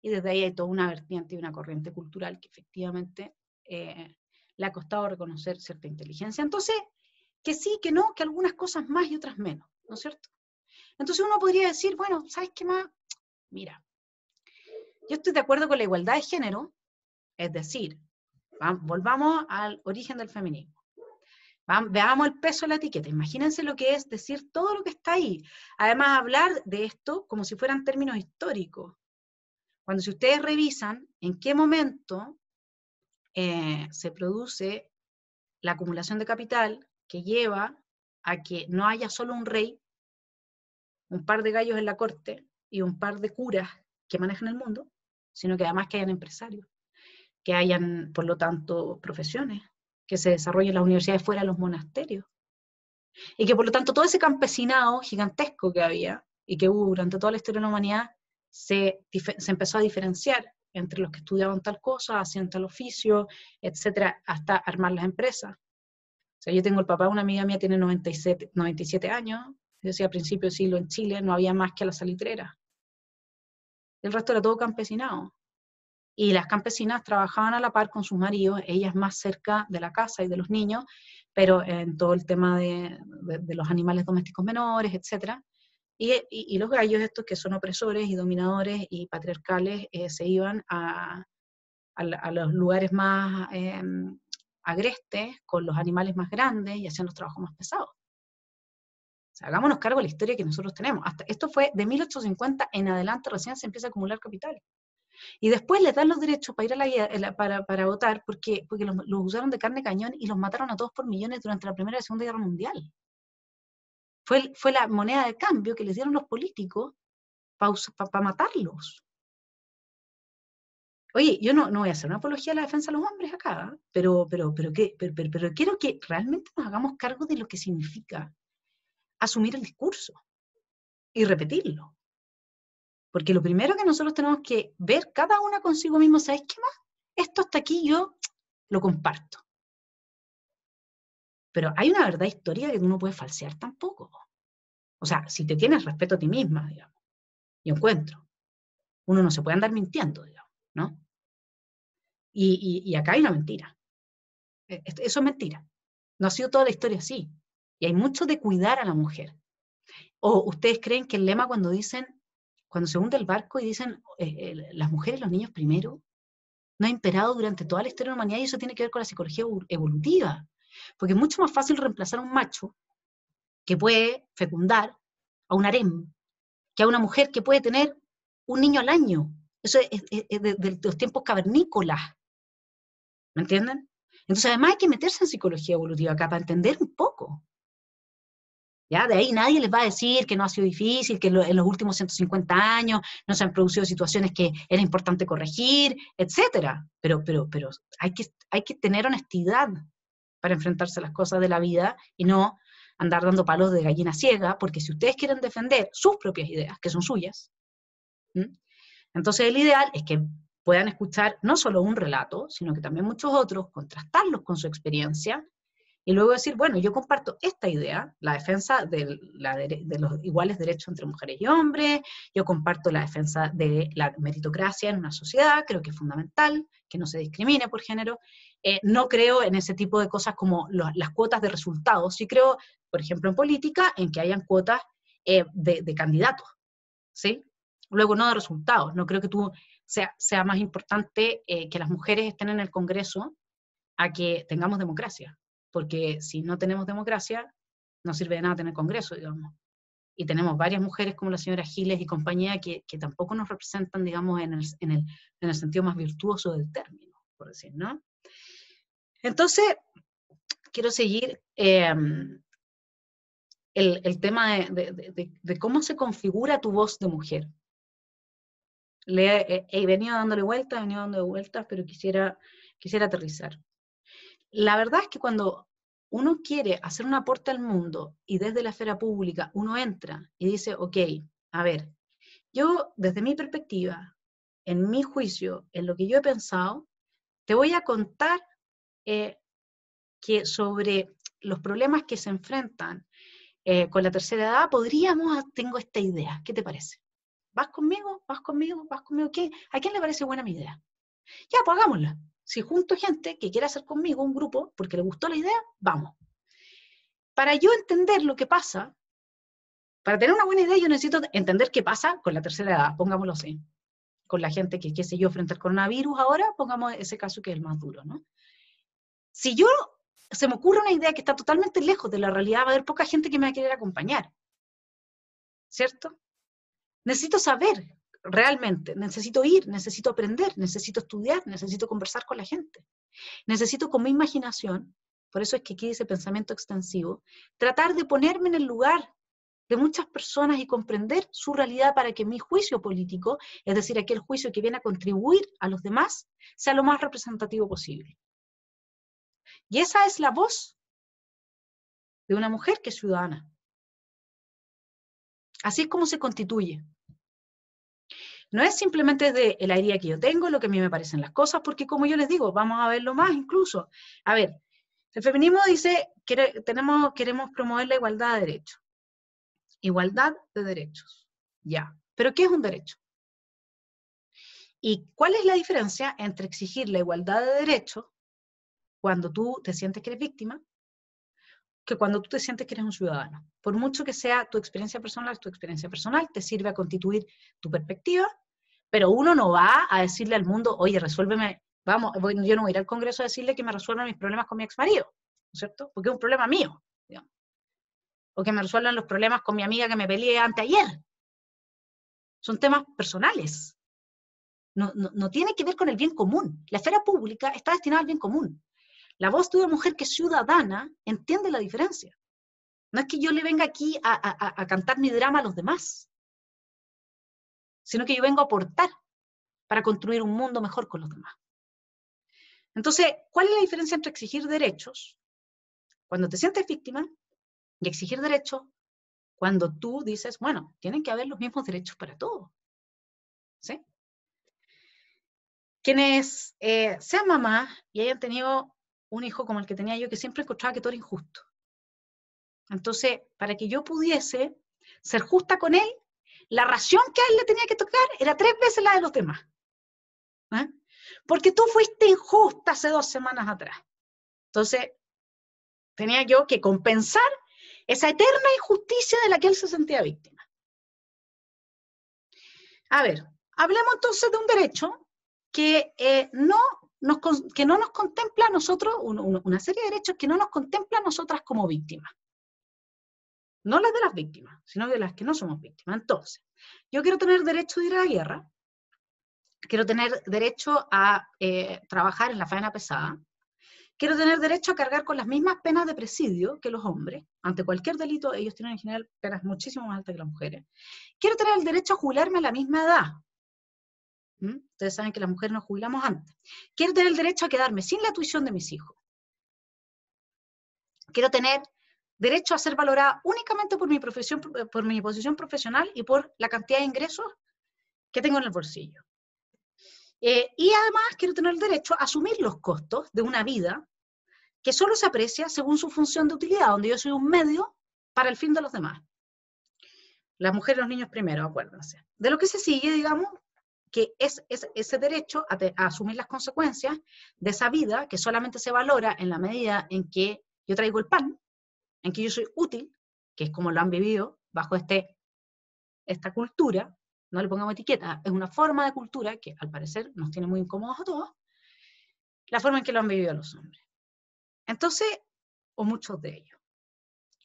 y desde ahí hay toda una vertiente y una corriente cultural que efectivamente eh, le ha costado reconocer cierta inteligencia. Entonces, que sí, que no, que algunas cosas más y otras menos, ¿no es cierto? Entonces uno podría decir, bueno, ¿sabes qué más? Mira, yo estoy de acuerdo con la igualdad de género, es decir, volvamos al origen del feminismo. veamos el peso de la etiqueta, imagínense lo que es decir todo lo que está ahí. Además, hablar de esto como si fueran términos históricos, cuando si ustedes revisan en qué momento eh, se produce la acumulación de capital que lleva a que no haya solo un rey, un par de gallos en la corte y un par de curas que manejen el mundo, sino que además que hayan empresarios, que hayan, por lo tanto, profesiones, que se desarrollen las universidades fuera de los monasterios. Y que por lo tanto todo ese campesinado gigantesco que había y que hubo durante toda la historia de la humanidad se, empezó a diferenciar entre los que estudiaban tal cosa, hacían tal oficio, etcétera, hasta armar las empresas. O sea, yo tengo el papá, una amiga mía tiene 97, 97 años, yo decía a principios del siglo en Chile no había más que la salitrera. El resto era todo campesinado. Y las campesinas trabajaban a la par con sus maridos, ellas más cerca de la casa y de los niños, pero en todo el tema de, los animales domésticos menores, etcétera. Y, los gallos estos que son opresores y dominadores y patriarcales eh, se iban a, los lugares más em, agrestes, con los animales más grandes y hacían los trabajos más pesados. O hagámonos cargo de la historia que nosotros tenemos. esto fue de 1850 en adelante, recién se empieza a acumular capital. Y después les dan los derechos para ir a la, eh, para, para votar porque, los, los usaron de carne cañón y los mataron a todos por millones durante la Primera y Segunda Guerra Mundial. Fue, la moneda de cambio que les dieron los políticos para matarlos. Oye, yo no, no voy a hacer una apología a la defensa de los hombres acá, ¿eh? pero, pero, pero, pero, quiero que realmente nos hagamos cargo de lo que significa asumir el discurso y repetirlo. Porque lo primero que nosotros tenemos que ver cada una consigo mismo, ¿sabes qué más? Esto está aquí, yo lo comparto. Pero hay una verdad histórica que tú no puedes falsear tampoco. O sea, si te tienes respeto a ti misma, digamos, y encuentro, uno no se puede andar mintiendo, digamos, ¿no? Y, acá hay una mentira. E, e, eso es mentira. No ha sido toda la historia así. Y hay mucho de cuidar a la mujer. ¿O ustedes creen que el lema cuando dicen, cuando se hunde el barco y dicen eh, las mujeres y los niños primero, no ha imperado durante toda la historia de la humanidad y eso tiene que ver con la psicología evolutiva? Porque es mucho más fácil reemplazar a un macho que puede fecundar a un harem que a una mujer que puede tener un niño al año. Eso es, de, los tiempos cavernícolas. ¿Me entienden? Entonces, además hay que meterse en psicología evolutiva acá para entender un poco. ¿Ya? De ahí nadie les va a decir que no ha sido difícil, que en los últimos 150 años no se han producido situaciones que era importante corregir, etc. Pero, pero, pero hay, que, hay que tener honestidad para enfrentarse a las cosas de la vida y no andar dando palos de gallina ciega, porque si ustedes quieren defender sus propias ideas, que son suyas, entonces el ideal es que puedan escuchar no solo un relato, sino que también muchos otros, contrastarlos con su experiencia y luego decir, bueno, yo comparto esta idea, la defensa de, los iguales derechos entre mujeres y hombres, yo comparto la defensa de la meritocracia en una sociedad, creo que es fundamental, que no se discrimine por género, eh, no creo en ese tipo de cosas como las cuotas de resultados, sí creo, por ejemplo, en política, en que hayan cuotas eh, de, candidatos, ¿sí? Luego no de resultados, no creo que tú sea, más importante eh, que las mujeres estén en el Congreso a que tengamos democracia porque si no tenemos democracia, no sirve de nada tener Congreso, digamos. Y tenemos varias mujeres como la señora Giles y compañía que, tampoco nos representan, digamos, en el, sentido más virtuoso del término, por decir, ¿no? Entonces, quiero seguir em, el, tema de, cómo se configura tu voz de mujer. he, venido dándole vueltas, he venido dándole vueltas, pero quisiera, quisiera aterrizar la verdad es que cuando uno quiere hacer un aporte al mundo y desde la esfera pública uno entra y dice, ok, a ver, yo desde mi perspectiva, en mi juicio, en lo que yo he pensado, te voy a contar eh, que sobre los problemas que se enfrentan eh, con la tercera edad, podríamos, ah, tengo esta idea, ¿qué te parece? ¿Vas conmigo? ¿Vas conmigo? ¿Vas conmigo? ¿Qué? ¿A quién le parece buena mi idea? Ya, pues hagámosla. Si junto gente que quiere hacer conmigo un grupo porque le gustó la idea, vamos. Para yo entender lo que pasa, para tener una buena idea, yo necesito entender qué pasa con la tercera edad, pongámoslo así. Con la gente que, qué sé yo, frente al coronavirus ahora, pongamos ese caso que es el más duro, ¿no? Si yo se me ocurre una idea que está totalmente lejos de la realidad, va a haber poca gente que me va a querer acompañar. ¿Cierto? Necesito saber realmente. Necesito ir, necesito aprender, necesito estudiar, necesito conversar con la gente. Necesito con mi imaginación, por eso es que aquí dice pensamiento extensivo, tratar de ponerme en el lugar de muchas personas y comprender su realidad para que mi juicio político, es decir, aquel juicio que viene a contribuir a los demás, sea lo más representativo posible. Y esa es la voz de una mujer que es ciudadana. Así es como se constituye. No es simplemente de la idea que yo tengo, lo que a mí me parecen las cosas, porque como yo les digo, vamos a verlo más incluso. A ver, el feminismo dice que tenemos, queremos promover la igualdad de derechos. Igualdad de derechos. Ya. Pero ¿qué es un derecho? ¿Y cuál es la diferencia entre exigir la igualdad de derechos cuando tú te sientes que eres víctima que cuando tú te sientes que eres un ciudadano. Por mucho que sea tu experiencia personal, tu experiencia personal te sirve a constituir tu perspectiva, pero uno no va a decirle al mundo, oye, resuélveme, vamos, yo no voy a ir al Congreso a decirle que me resuelvan mis problemas con mi ex marido, ¿no es cierto? Porque es un problema mío, digamos. O que me resuelvan los problemas con mi amiga que me peleé anteayer. Son temas personales. No, no tiene que ver con el bien común. La esfera pública está destinada al bien común. La voz de una mujer que es ciudadana entiende la diferencia. No es que yo le venga aquí a, cantar mi drama a los demás, sino que yo vengo a aportar para construir un mundo mejor con los demás. Entonces, ¿cuál es la diferencia entre exigir derechos cuando te sientes víctima y exigir derechos cuando tú dices, bueno, tienen que haber los mismos derechos para todos? ¿Sí? Quienes eh, sean mamás y hayan tenido un hijo como el que tenía yo, que siempre encontraba que todo era injusto. Entonces, para que yo pudiese ser justa con él, la ración que a él le tenía que tocar era tres veces la de los demás. ¿ah? Porque tú fuiste injusta hace dos semanas atrás. Entonces, tenía yo que compensar esa eterna injusticia de la que él se sentía víctima. A ver, hablemos entonces de un derecho que eh, no que no nos contempla a nosotros, una serie de derechos que no nos contempla a nosotras como víctimas. No las de las víctimas, sino de las que no somos víctimas. Entonces, yo quiero tener derecho a ir a la guerra, quiero tener derecho a eh, trabajar en la faena pesada, quiero tener derecho a cargar con las mismas penas de presidio que los hombres. Ante cualquier delito, ellos tienen en general penas muchísimo más altas que las mujeres. Quiero tener el derecho a jubilarme a la misma edad, ¿Mm? Ustedes saben que las mujeres nos jubilamos antes. Quiero tener el derecho a quedarme sin la tuición de mis hijos. Quiero tener derecho a ser valorada únicamente por mi, profesión, eh, por mi posición profesional y por la cantidad de ingresos que tengo en el bolsillo. Eh, y además quiero tener el derecho a asumir los costos de una vida que solo se aprecia según su función de utilidad, donde yo soy un medio para el fin de los demás. Las mujeres y los niños primero, acuérdense. De lo que se sigue, digamos, que es, ese derecho a, asumir las consecuencias de esa vida que solamente se valora en la medida en que yo traigo el pan, en que yo soy útil, que es como lo han vivido bajo este, esta cultura, no le pongamos etiqueta, es una forma de cultura que al parecer nos tiene muy incómodos a todos, la forma en que lo han vivido los hombres. Entonces, o muchos de ellos.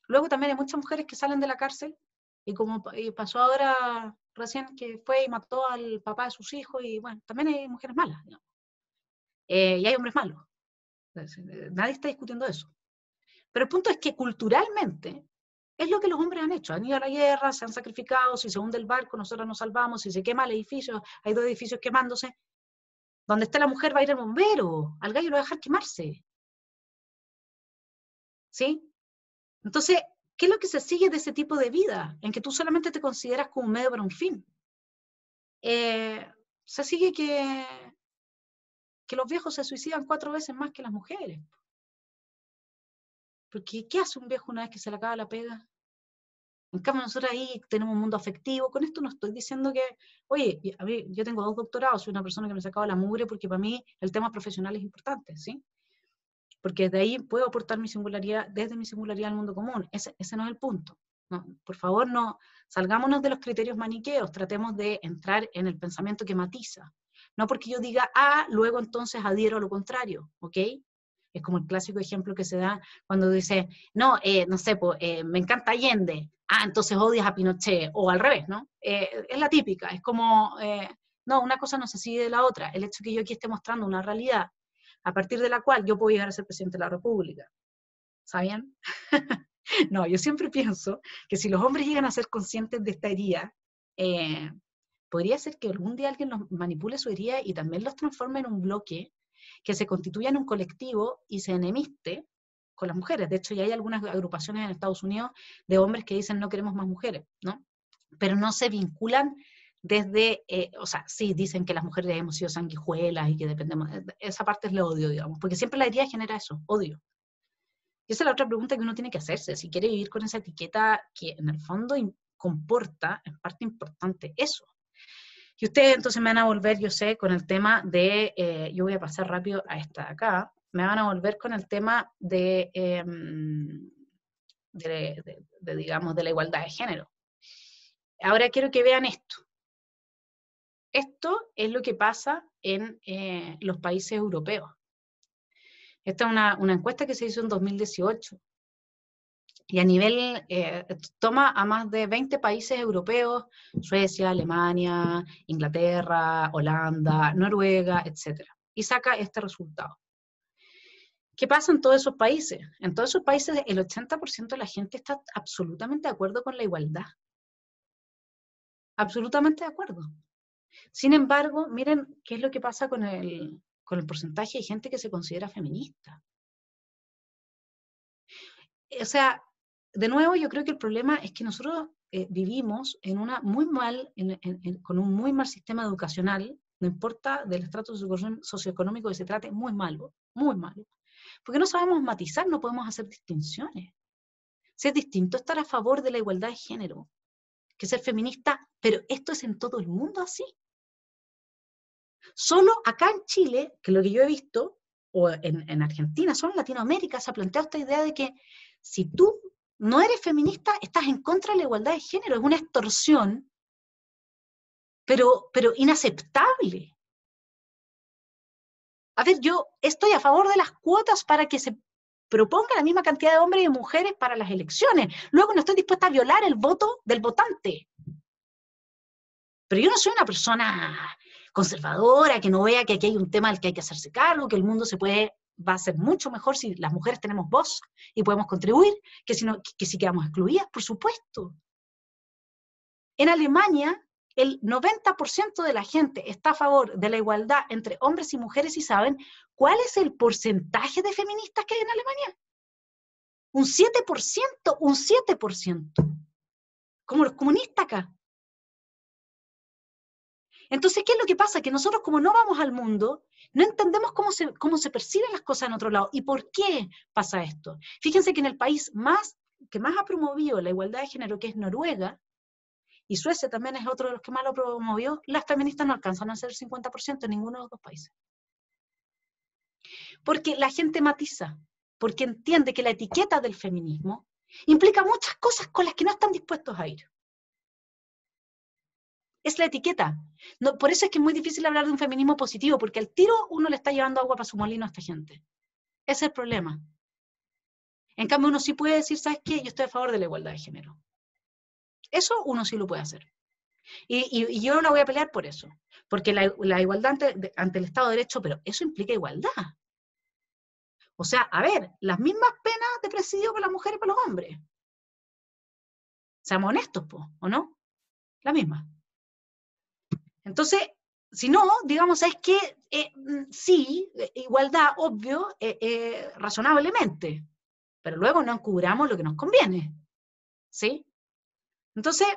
Luego también hay muchas mujeres que salen de la cárcel y como pasó ahora recién que fue y mató al papá de sus hijos, y bueno, también hay mujeres malas, digamos. Eh, y hay hombres malos. Eh, nadie está discutiendo eso. Pero el punto es que culturalmente es lo que los hombres han hecho. Han ido a la guerra, se han sacrificado, si se hunde el barco, nosotros nos salvamos, si se quema el edificio, hay dos edificios quemándose. Donde está la mujer va a ir el bombero, al gallo lo va a dejar quemarse. ¿Sí? Entonces, ¿qué es lo que se sigue de ese tipo de vida en que tú solamente te consideras como un medio para un fin? Eh, se sigue que, que los viejos se suicidan cuatro veces más que las mujeres. Porque ¿qué hace un viejo una vez que se le acaba la pega? En cambio, nosotros ahí tenemos un mundo afectivo. Con esto no estoy diciendo que, oye, yo tengo dos doctorados, soy una persona que me sacaba la mugre porque para mí el tema profesional es importante, ¿sí? porque de ahí puedo aportar mi singularidad, desde mi singularidad al mundo común. Ese, no es el punto. por favor, no salgámonos de los criterios maniqueos, tratemos de entrar en el pensamiento que matiza. No porque yo diga ah, luego entonces adhiero a lo contrario, ¿ok? Es como el clásico ejemplo que se da cuando dice, no, eh, no sé, eh, me encanta Allende, ah, entonces odias a Pinochet, o al revés, ¿no? Eh, es la típica, es como, no, una cosa no se sigue de la otra. El hecho que yo aquí esté mostrando una realidad a partir de la cual yo puedo llegar a ser presidente de la República. ¿Sabían? no, yo siempre pienso que si los hombres llegan a ser conscientes de esta herida, eh, podría ser que algún día alguien los manipule su herida y también los transforme en un bloque que se constituya en un colectivo y se enemiste con las mujeres. De hecho, ya hay algunas agrupaciones en Estados Unidos de hombres que dicen no queremos más mujeres, ¿no? Pero no se vinculan desde, eh, o sea, sí, dicen que las mujeres hemos sido sanguijuelas y que dependemos, eh, esa parte es lo odio, digamos, porque siempre la herida genera eso, odio. Y esa es la otra pregunta que uno tiene que hacerse, si quiere vivir con esa etiqueta que en el fondo comporta, en parte importante, eso. Y ustedes entonces me van a volver, yo sé, con el tema de, eh, yo voy a pasar rápido a esta de acá, me van a volver con el tema de em, digamos, de la igualdad de género. Ahora quiero que vean esto. Esto es lo que pasa en eh, los países europeos. Esta es una, encuesta que se hizo en 2018 y a nivel, eh, toma a más de 20 países europeos, Suecia, Alemania, Inglaterra, Holanda, Noruega, etc. Y saca este resultado. ¿Qué pasa en todos esos países? En todos esos países el 80% de la gente está absolutamente de acuerdo con la igualdad. Absolutamente de acuerdo. Sin embargo, miren qué es lo que pasa con el, porcentaje de gente que se considera feminista. O sea, de nuevo, yo creo que el problema es que nosotros eh, vivimos en una muy mal, con un muy mal sistema educacional, no importa del estrato socioeconómico que se trate, muy malo, muy malo. Porque no sabemos matizar, no podemos hacer distinciones. Si es distinto estar a favor de la igualdad de género que ser feminista, pero esto es en todo el mundo así. Solo acá en Chile, que lo que yo he visto, o en, Argentina, solo en Latinoamérica, se ha planteado esta idea de que si tú no eres feminista, estás en contra de la igualdad de género. Es una extorsión, pero, pero inaceptable. A ver, yo estoy a favor de las cuotas para que se proponga la misma cantidad de hombres y mujeres para las elecciones. Luego no estoy dispuesta a violar el voto del votante. Pero yo no soy una persona conservadora, que no vea que aquí hay un tema al que hay que hacerse cargo, que el mundo se puede va a ser mucho mejor si las mujeres tenemos voz y podemos contribuir, que si, no, que, que si quedamos excluidas, por supuesto. En Alemania, el 90% de la gente está a favor de la igualdad entre hombres y mujeres y saben cuál es el porcentaje de feministas que hay en Alemania. Un 7%, un 7%. Como los comunistas acá. Entonces, ¿qué es lo que pasa? Que nosotros como no vamos al mundo, no entendemos cómo se, cómo se perciben las cosas en otro lado y por qué pasa esto. Fíjense que en el país más, que más ha promovido la igualdad de género, que es Noruega, y Suecia también es otro de los que más lo promovió, las feministas no alcanzan a ser 50% en ninguno de los dos países. Porque la gente matiza, porque entiende que la etiqueta del feminismo implica muchas cosas con las que no están dispuestos a ir es la etiqueta. No, por eso es que es muy difícil hablar de un feminismo positivo, porque al tiro uno le está llevando agua para su molino a esta gente. Ese es el problema. En cambio, uno sí puede decir, ¿sabes qué? Yo estoy a favor de la igualdad de género. Eso uno sí lo puede hacer. Y, yo no la voy a pelear por eso, porque la, igualdad ante, el Estado de Derecho, pero eso implica igualdad. O sea, a ver, las mismas penas de presidio para las mujeres y para los hombres. Seamos honestos, ¿o no? La misma. Entonces, si no, digamos, es que eh, mm, sí, eh, igualdad, obvio, eh, razonablemente, pero luego no encubramos lo que nos conviene. ¿Sí? Entonces,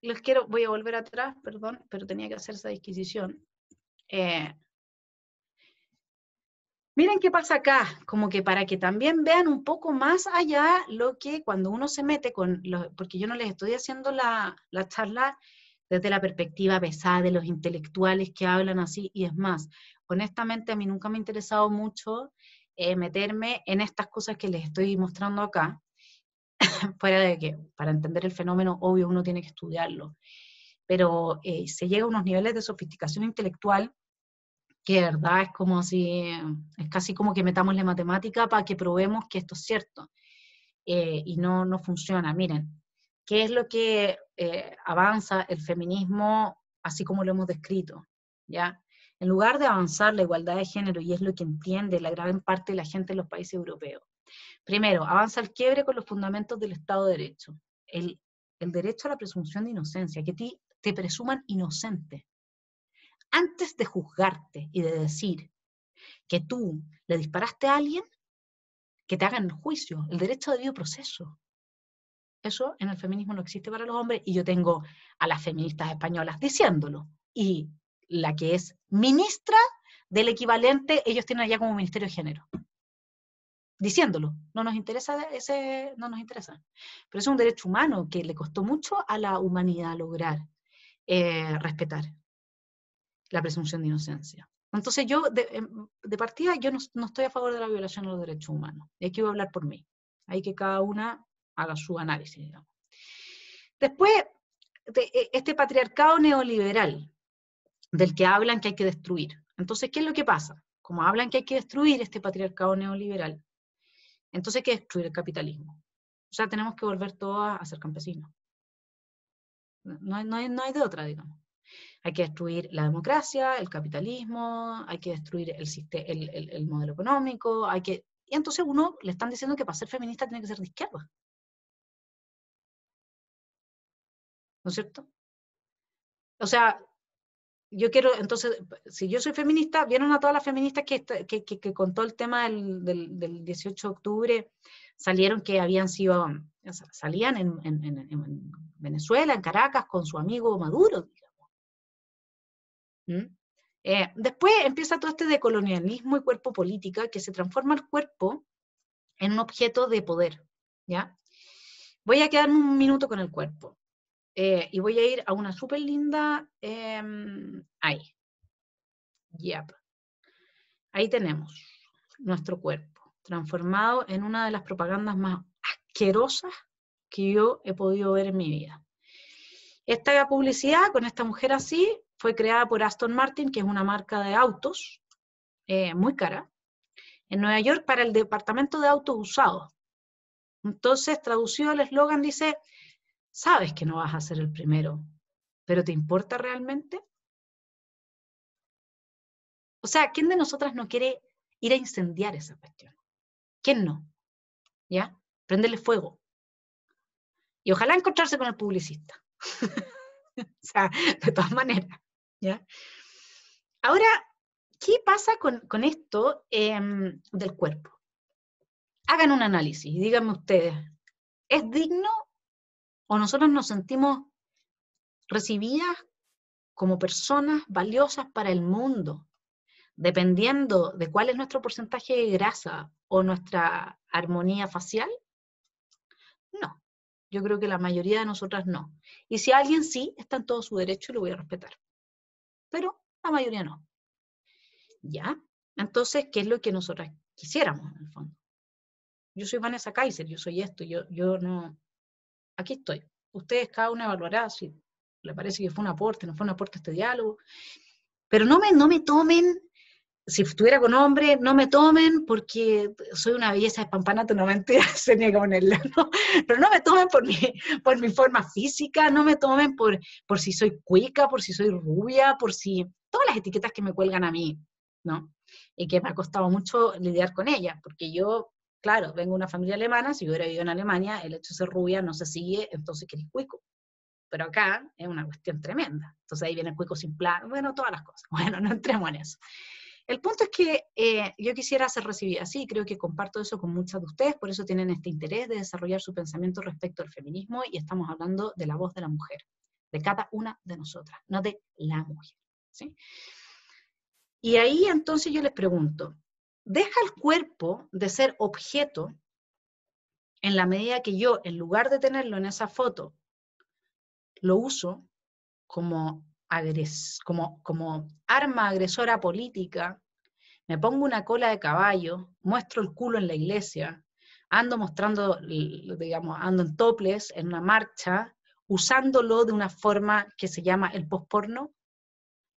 les quiero, voy a volver atrás, perdón, pero tenía que hacer esa disquisición. Miren qué pasa acá, como que para que también vean un poco más allá lo que cuando uno se mete con, porque yo no les estoy haciendo la, charla desde la perspectiva pesada de los intelectuales que hablan así, y es más, honestamente a mí nunca me ha interesado mucho eh, meterme en estas cosas que les estoy mostrando acá, fuera de que para entender el fenómeno obvio uno tiene que estudiarlo, pero eh, se llega a unos niveles de sofisticación intelectual que verdad es como si, es casi como que metamos la matemática para que probemos que esto es cierto. Eh, y no, no funciona. Miren, ¿qué es lo que eh, avanza el feminismo así como lo hemos descrito? ¿Ya? En lugar de avanzar la igualdad de género, y es lo que entiende la gran parte de la gente en los países europeos, primero, avanza el quiebre con los fundamentos del Estado de Derecho, el, derecho a la presunción de inocencia, que te presuman inocente antes de juzgarte y de decir que tú le disparaste a alguien, que te hagan el juicio, el derecho de debido proceso. Eso en el feminismo no existe para los hombres y yo tengo a las feministas españolas diciéndolo. Y la que es ministra del equivalente, ellos tienen allá como Ministerio de Género. Diciéndolo, no nos interesa ese, no nos interesa. Pero es un derecho humano que le costó mucho a la humanidad lograr eh, respetar la presunción de inocencia. Entonces yo, de, em, partida, yo no, estoy a favor de la violación de los derechos humanos. Y aquí voy a hablar por mí. Hay que cada una haga su análisis, digamos. Después, e, este patriarcado neoliberal del que hablan que hay que destruir. Entonces, ¿qué es lo que pasa? Como hablan que hay que destruir este patriarcado neoliberal, entonces hay que destruir el capitalismo. O sea, tenemos que volver todos a ser campesinos. no hay de otra, digamos. Hay que destruir la democracia, el capitalismo, hay que destruir el, el, el, modelo económico, hay que... Y entonces uno le están diciendo que para ser feminista tiene que ser de izquierda. ¿No es cierto? O sea, yo quiero, entonces, si yo soy feminista, vieron a todas las feministas que, que, con todo el tema del, 18 de octubre salieron que habían sido, salían en, Venezuela, en Caracas, con su amigo Maduro, ¿Mm? Eh, después empieza todo este decolonialismo y cuerpo política que se transforma el cuerpo en un objeto de poder. ¿ya? Voy a quedarme un minuto con el cuerpo eh, y voy a ir a una súper linda... Em, ahí. Ahí tenemos nuestro cuerpo transformado en una de las propagandas más asquerosas que yo he podido ver en mi vida. Esta publicidad con esta mujer así fue creada por Aston Martin, que es una marca de autos eh, muy cara, en Nueva York para el departamento de autos usados. Entonces, traducido el eslogan, dice, sabes que no vas a ser el primero, pero ¿te importa realmente? O sea, ¿quién de nosotras no quiere ir a incendiar esa cuestión? ¿Quién no? ¿Ya? Prenderle fuego. Y ojalá encontrarse con el publicista. o sea, de todas maneras. ¿ya? Ahora, ¿qué pasa con, esto em, del cuerpo? Hagan un análisis díganme ustedes, ¿es digno o nosotros nos sentimos recibidas como personas valiosas para el mundo, dependiendo de cuál es nuestro porcentaje de grasa o nuestra armonía facial? No, yo creo que la mayoría de nosotras no. Y si alguien sí, está en todo su derecho y lo voy a respetar pero la mayoría no. ¿Ya? Entonces, ¿qué es lo que nosotras quisiéramos en el fondo? Yo soy Vanessa Kaiser, yo soy esto, yo, yo no... Aquí estoy. Ustedes cada uno evaluará si le parece que fue un aporte, no fue un aporte este diálogo. Pero no me, no me tomen si estuviera con hombre, no me tomen porque soy una belleza de pampanato, no mentira, se niega ponerla, ¿no? pero no me tomen por mi, por mi forma física, no me tomen por, por si soy cuica, por si soy rubia, por si... todas las etiquetas que me cuelgan a mí, ¿no? Y que me ha costado mucho lidiar con ellas, porque yo, claro, vengo de una familia alemana, si yo hubiera vivido en Alemania, el hecho de ser rubia no se sigue, entonces que cuico pero acá es una cuestión tremenda. Entonces ahí viene el cuico sin plan, bueno, todas las cosas. Bueno, no entremos en eso. El punto es que eh, yo quisiera ser recibida así, creo que comparto eso con muchas de ustedes, por eso tienen este interés de desarrollar su pensamiento respecto al feminismo y estamos hablando de la voz de la mujer, de cada una de nosotras, no de la mujer. Y ahí entonces yo les pregunto, ¿deja el cuerpo de ser objeto en la medida que yo, en lugar de tenerlo en esa foto, lo uso como como, como arma agresora política, me pongo una cola de caballo, muestro el culo en la iglesia, ando mostrando, digamos, ando en toples, en una marcha, usándolo de una forma que se llama el postporno.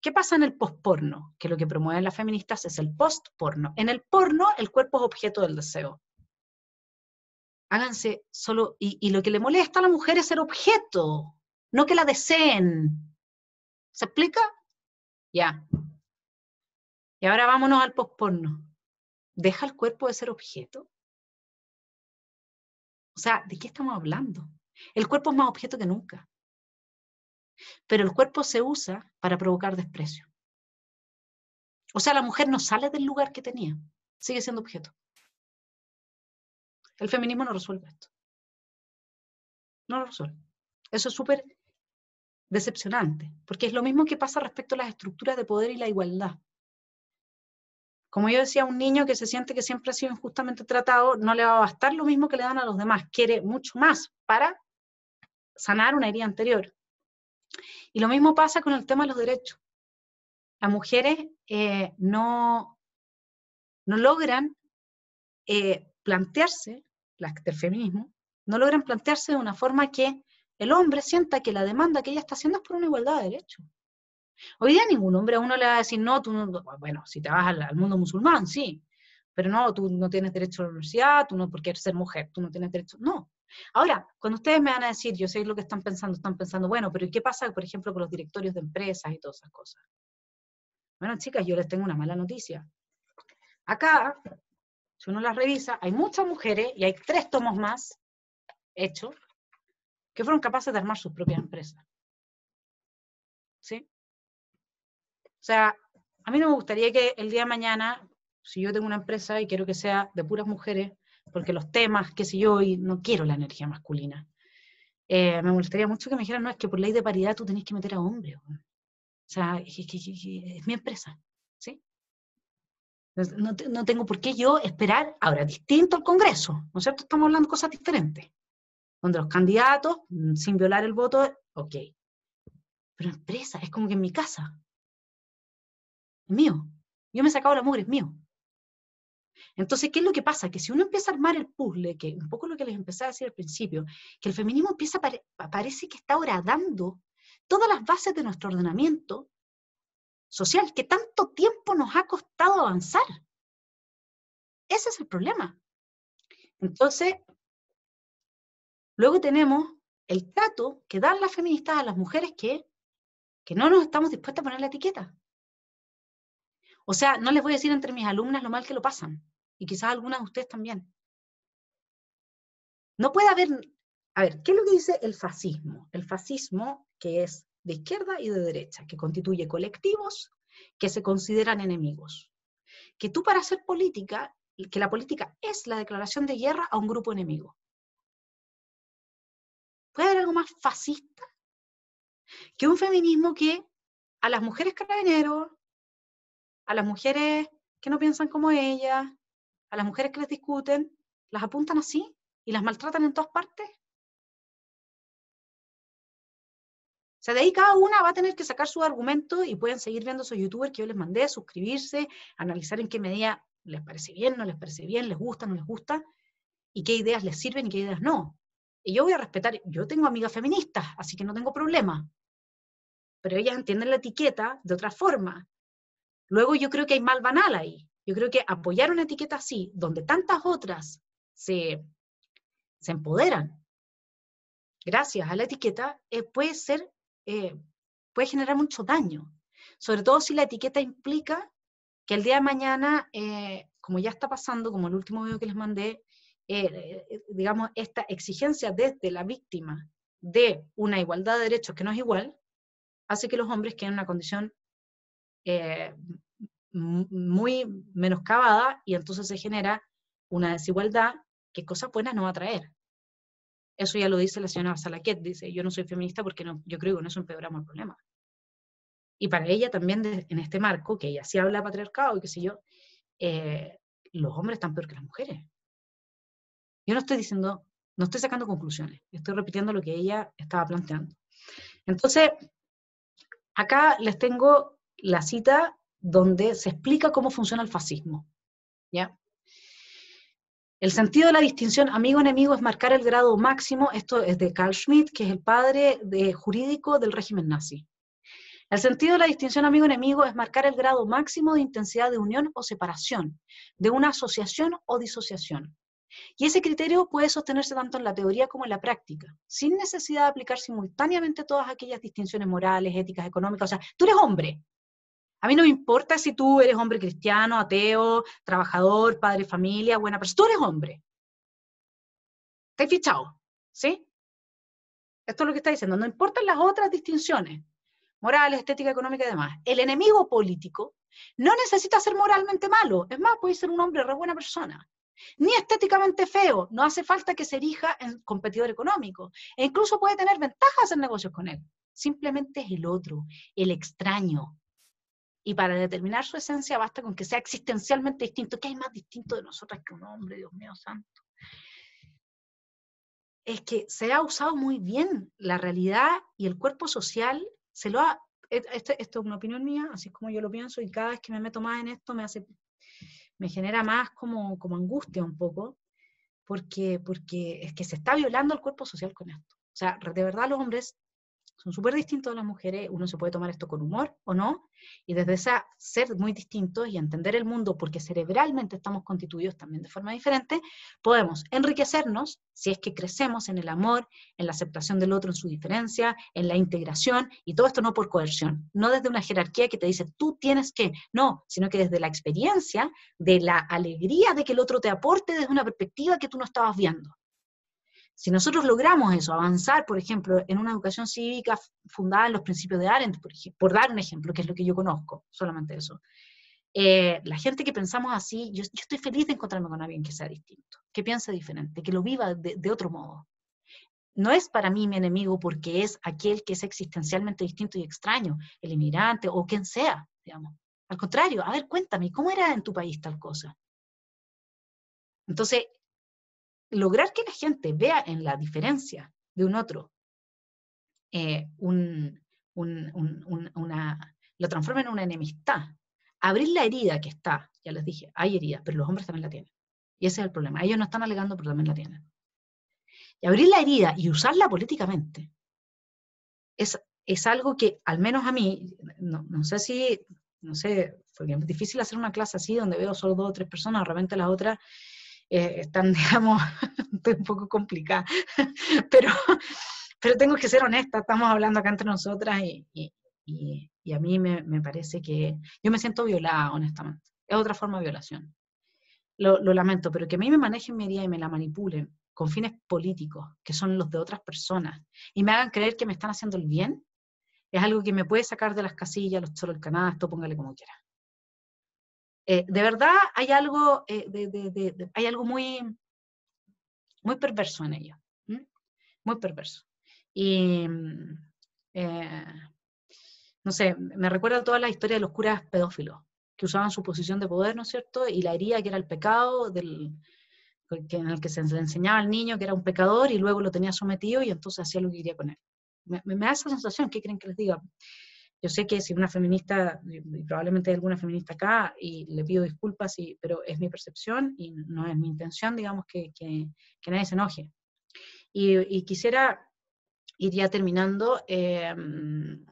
¿Qué pasa en el postporno? Que lo que promueven las feministas es el postporno. En el porno, el cuerpo es objeto del deseo. Háganse solo, y, y lo que le molesta a la mujer es ser objeto, no que la deseen. ¿Se explica? Ya. Y ahora vámonos al posporno. ¿Deja el cuerpo de ser objeto? O sea, ¿de qué estamos hablando? El cuerpo es más objeto que nunca. Pero el cuerpo se usa para provocar desprecio. O sea, la mujer no sale del lugar que tenía, sigue siendo objeto. El feminismo no resuelve esto. No lo resuelve. Eso es súper decepcionante, porque es lo mismo que pasa respecto a las estructuras de poder y la igualdad. Como yo decía, un niño que se siente que siempre ha sido injustamente tratado, no le va a bastar lo mismo que le dan a los demás, quiere mucho más para sanar una herida anterior. Y lo mismo pasa con el tema de los derechos. Las mujeres eh, no, no logran eh, plantearse, las del feminismo, no logran plantearse de una forma que el hombre sienta que la demanda que ella está haciendo es por una igualdad de derechos. Hoy día ningún hombre a uno le va a decir, no, tú, bueno, si te vas al, mundo musulmán, sí, pero no, tú no tienes derecho a la universidad, tú no, porque eres mujer, tú no tienes derecho, no. Ahora, cuando ustedes me van a decir, yo sé lo que están pensando, están pensando, bueno, pero ¿y qué pasa, por ejemplo, con los directorios de empresas y todas esas cosas? Bueno, chicas, yo les tengo una mala noticia. Acá, si uno las revisa, hay muchas mujeres y hay tres tomos más hechos que fueron capaces de armar sus propias empresas. ¿Sí? O sea, a mí no me gustaría que el día de mañana, si yo tengo una empresa y quiero que sea de puras mujeres, porque los temas, qué sé yo, y no quiero la energía masculina. Eh, me gustaría mucho que me dijeran, no, es que por ley de paridad tú tenés que meter a hombres. O sea, es, mi empresa, ¿sí? No, no, tengo por qué yo esperar, ahora, distinto al Congreso, ¿no es cierto? Estamos hablando de cosas diferentes donde los candidatos, mm, sin violar el voto, ok. Pero empresa, es como que en mi casa. Es mío. Yo me he sacado la mugre, es mío. Entonces, ¿qué es lo que pasa? Que si uno empieza a armar el puzzle, que un poco lo que les empecé a decir al principio, que el feminismo empieza, parece que está horadando todas las bases de nuestro ordenamiento social, que tanto tiempo nos ha costado avanzar. Ese es el problema. Entonces, Luego tenemos el trato que dan las feministas a las mujeres que, que no nos estamos dispuestas a poner la etiqueta. O sea, no les voy a decir entre mis alumnas lo mal que lo pasan, y quizás algunas de ustedes también. No puede haber, a ver, ¿qué es lo que dice el fascismo? El fascismo que es de izquierda y de derecha, que constituye colectivos que se consideran enemigos. Que tú para hacer política, que la política es la declaración de guerra a un grupo enemigo. ¿Puede haber algo más fascista que un feminismo que a las mujeres carabineros, a las mujeres que no piensan como ellas, a las mujeres que les discuten, las apuntan así y las maltratan en todas partes? O sea, de ahí cada una va a tener que sacar su argumento y pueden seguir viendo esos youtubers que yo les mandé, suscribirse, analizar en qué medida les parece bien, no les parece bien, les gusta, no les gusta, y qué ideas les sirven y qué ideas no. Y yo voy a respetar, yo tengo amigas feministas, así que no tengo problema. Pero ellas entienden la etiqueta de otra forma. Luego yo creo que hay mal banal ahí. Yo creo que apoyar una etiqueta así, donde tantas otras se, se empoderan, gracias a la etiqueta, eh, puede ser, eh, puede generar mucho daño. Sobre todo si la etiqueta implica que el día de mañana, eh, como ya está pasando, como el último video que les mandé, eh, eh, digamos, esta exigencia desde la víctima de una igualdad de derechos que no es igual, hace que los hombres queden en una condición eh, muy menoscabada y entonces se genera una desigualdad que cosas buenas no va a traer. Eso ya lo dice la señora Salaquet, dice, yo no soy feminista porque yo creo que con eso empeoramos el problema. Y para ella también en este marco, que ella sí habla de patriarcado y qué sé yo, los hombres están peor que las mujeres. Yo no estoy diciendo, no estoy sacando conclusiones, estoy repitiendo lo que ella estaba planteando. Entonces, acá les tengo la cita donde se explica cómo funciona el fascismo. ¿Ya? El sentido de la distinción amigo-enemigo es marcar el grado máximo, esto es de Carl Schmitt, que es el padre jurídico del régimen nazi. El sentido de la distinción amigo-enemigo es marcar el grado máximo de intensidad de unión o separación, de una asociación o disociación. Y ese criterio puede sostenerse tanto en la teoría como en la práctica, sin necesidad de aplicar simultáneamente todas aquellas distinciones morales, éticas, económicas. O sea, tú eres hombre. A mí no me importa si tú eres hombre cristiano, ateo, trabajador, padre, familia, buena persona. Tú eres hombre. Estás fichado, ¿sí? Esto es lo que está diciendo. No importan las otras distinciones, morales, estética, económica y demás. El enemigo político no necesita ser moralmente malo. Es más, puede ser un hombre re buena persona ni estéticamente feo, no hace falta que se erija en competidor económico, e incluso puede tener ventajas en negocios con él. Simplemente es el otro, el extraño. Y para determinar su esencia basta con que sea existencialmente distinto. ¿Qué hay más distinto de nosotras que un hombre, Dios mío santo? Es que se ha usado muy bien la realidad y el cuerpo social, se lo e, esto, esto, es una opinión mía, así es como yo lo pienso, y cada vez que me meto más en esto me hace me genera más como, como angustia un poco, porque, porque es que se está violando el cuerpo social con esto. O sea, de verdad los hombres son súper distintos a las mujeres, uno se puede tomar esto con humor o no, y desde esa ser muy distintos y entender el mundo porque cerebralmente estamos constituidos también de forma diferente, podemos enriquecernos si es que crecemos en el amor, en la aceptación del otro en su diferencia, en la integración, y todo esto no por coerción, no desde una jerarquía que te dice tú tienes que, no, sino que desde la experiencia, de la alegría de que el otro te aporte desde una perspectiva que tú no estabas viendo. Si nosotros logramos eso, avanzar, por ejemplo, en una educación cívica fundada en los principios de Arendt, por, por dar un ejemplo, que es lo que yo conozco, solamente eso, eh, la gente que pensamos así, yo, estoy feliz de encontrarme con alguien que sea distinto, que piense diferente, que lo viva de, de otro modo. No es para mí mi enemigo porque es aquel que es existencialmente distinto y extraño, el inmigrante o quien sea, digamos. Al contrario, a ver, cuéntame, ¿cómo era en tu país tal cosa? Entonces, lograr que la gente vea en la diferencia de un otro eh, un, una, lo transforma en una enemistad. Abrir la herida que está, ya les dije, hay heridas, pero los hombres también la tienen. Y ese es el problema. Ellos no están alegando, pero también la tienen. Y abrir la herida y usarla políticamente es, es algo que, al menos a mí, no, no sé si, no sé, porque es difícil hacer una clase así donde veo solo dos o tres personas, de repente las otras eh, están, digamos, un poco complicadas, pero, pero tengo que ser honesta, estamos hablando acá entre nosotras y, a mí me, parece que yo me siento violada, honestamente. Es otra forma de violación. Lo, lamento, pero que a mí me manejen mi vida y me la manipulen con fines políticos, que son los de otras personas, y me hagan creer que me están haciendo el bien, es algo que me puede sacar de las casillas, los cholos el canasto, póngale como quiera. Eh, de verdad hay algo, eh, de, hay algo muy, muy perverso en ello, muy perverso. Y mm, eh, no sé, me recuerda toda la historia de los curas pedófilos, que usaban su posición de poder, ¿no es cierto? Y la herida que era el pecado del, en el que se le enseñaba al niño que era un pecador y luego lo tenía sometido y entonces hacía lo que quería con él. me da esa sensación, ¿qué creen que les diga? Yo sé que si una feminista, y probablemente hay alguna feminista acá, y le pido disculpas, y, pero es mi percepción y no es mi intención, digamos, que, nadie se enoje. Y, quisiera ir ya terminando. Em,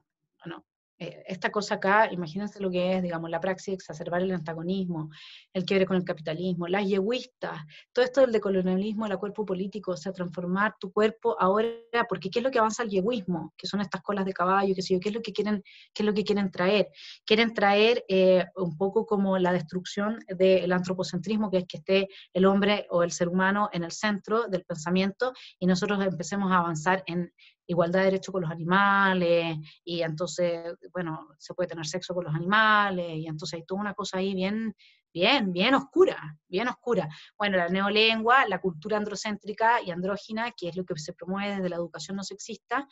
eh, esta cosa acá, imagínense lo que es, digamos, la praxis de exacerbar el antagonismo, el quiebre con el capitalismo, las yeguistas, todo esto del decolonialismo, el cuerpo político, o sea, transformar tu cuerpo ahora, porque ¿qué es lo que avanza el yeguismo? Que son estas colas de caballo, qué yo, ¿qué es lo que quieren, qué es lo que quieren traer? Quieren traer eh, un poco como la destrucción del antropocentrismo, que es que esté el hombre o el ser humano en el centro del pensamiento y nosotros empecemos a avanzar en, igualdad de derechos con los animales, y entonces, bueno, se puede tener sexo con los animales, y entonces hay toda una cosa ahí bien, bien, bien oscura, bien oscura. Bueno, la neolengua, la cultura androcéntrica y andrógina, que es lo que se promueve desde la educación no sexista,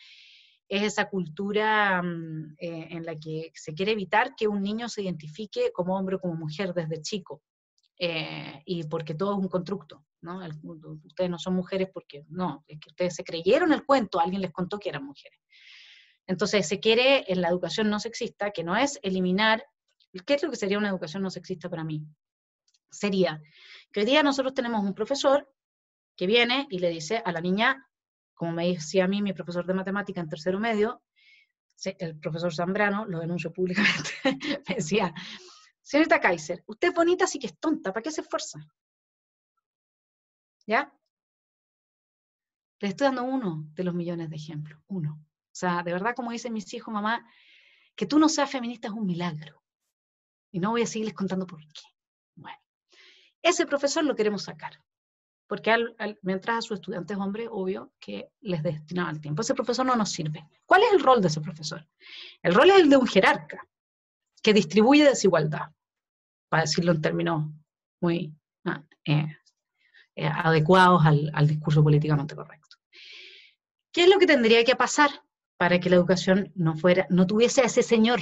es esa cultura mm, eh, en la que se quiere evitar que un niño se identifique como hombre o como mujer desde chico. Eh, y porque todo es un constructo, ¿no? ustedes no son mujeres porque no, es que ustedes se creyeron el cuento, alguien les contó que eran mujeres. Entonces se quiere en la educación no sexista, que no es eliminar, ¿qué es lo que sería una educación no sexista para mí? Sería que hoy día nosotros tenemos un profesor que viene y le dice a la niña, como me decía a mí mi profesor de matemática en tercero medio, el profesor Zambrano, lo denuncio públicamente, me decía, Señorita Kaiser, usted es bonita, así que es tonta, ¿para qué se esfuerza? ¿Ya? Les estoy dando uno de los millones de ejemplos, uno. O sea, de verdad, como dicen mis hijos, mamá, que tú no seas feminista es un milagro. Y no voy a seguirles contando por qué. Bueno, ese profesor lo queremos sacar. Porque mientras a sus estudiantes hombres, obvio, que les destinaba el tiempo. Ese profesor no nos sirve. ¿Cuál es el rol de ese profesor? El rol es el de un jerarca que distribuye desigualdad para decirlo en términos muy ah, eh, eh, adecuados al, discurso políticamente correcto. ¿Qué es lo que tendría que pasar para que la educación no, fuera, no tuviese a ese señor?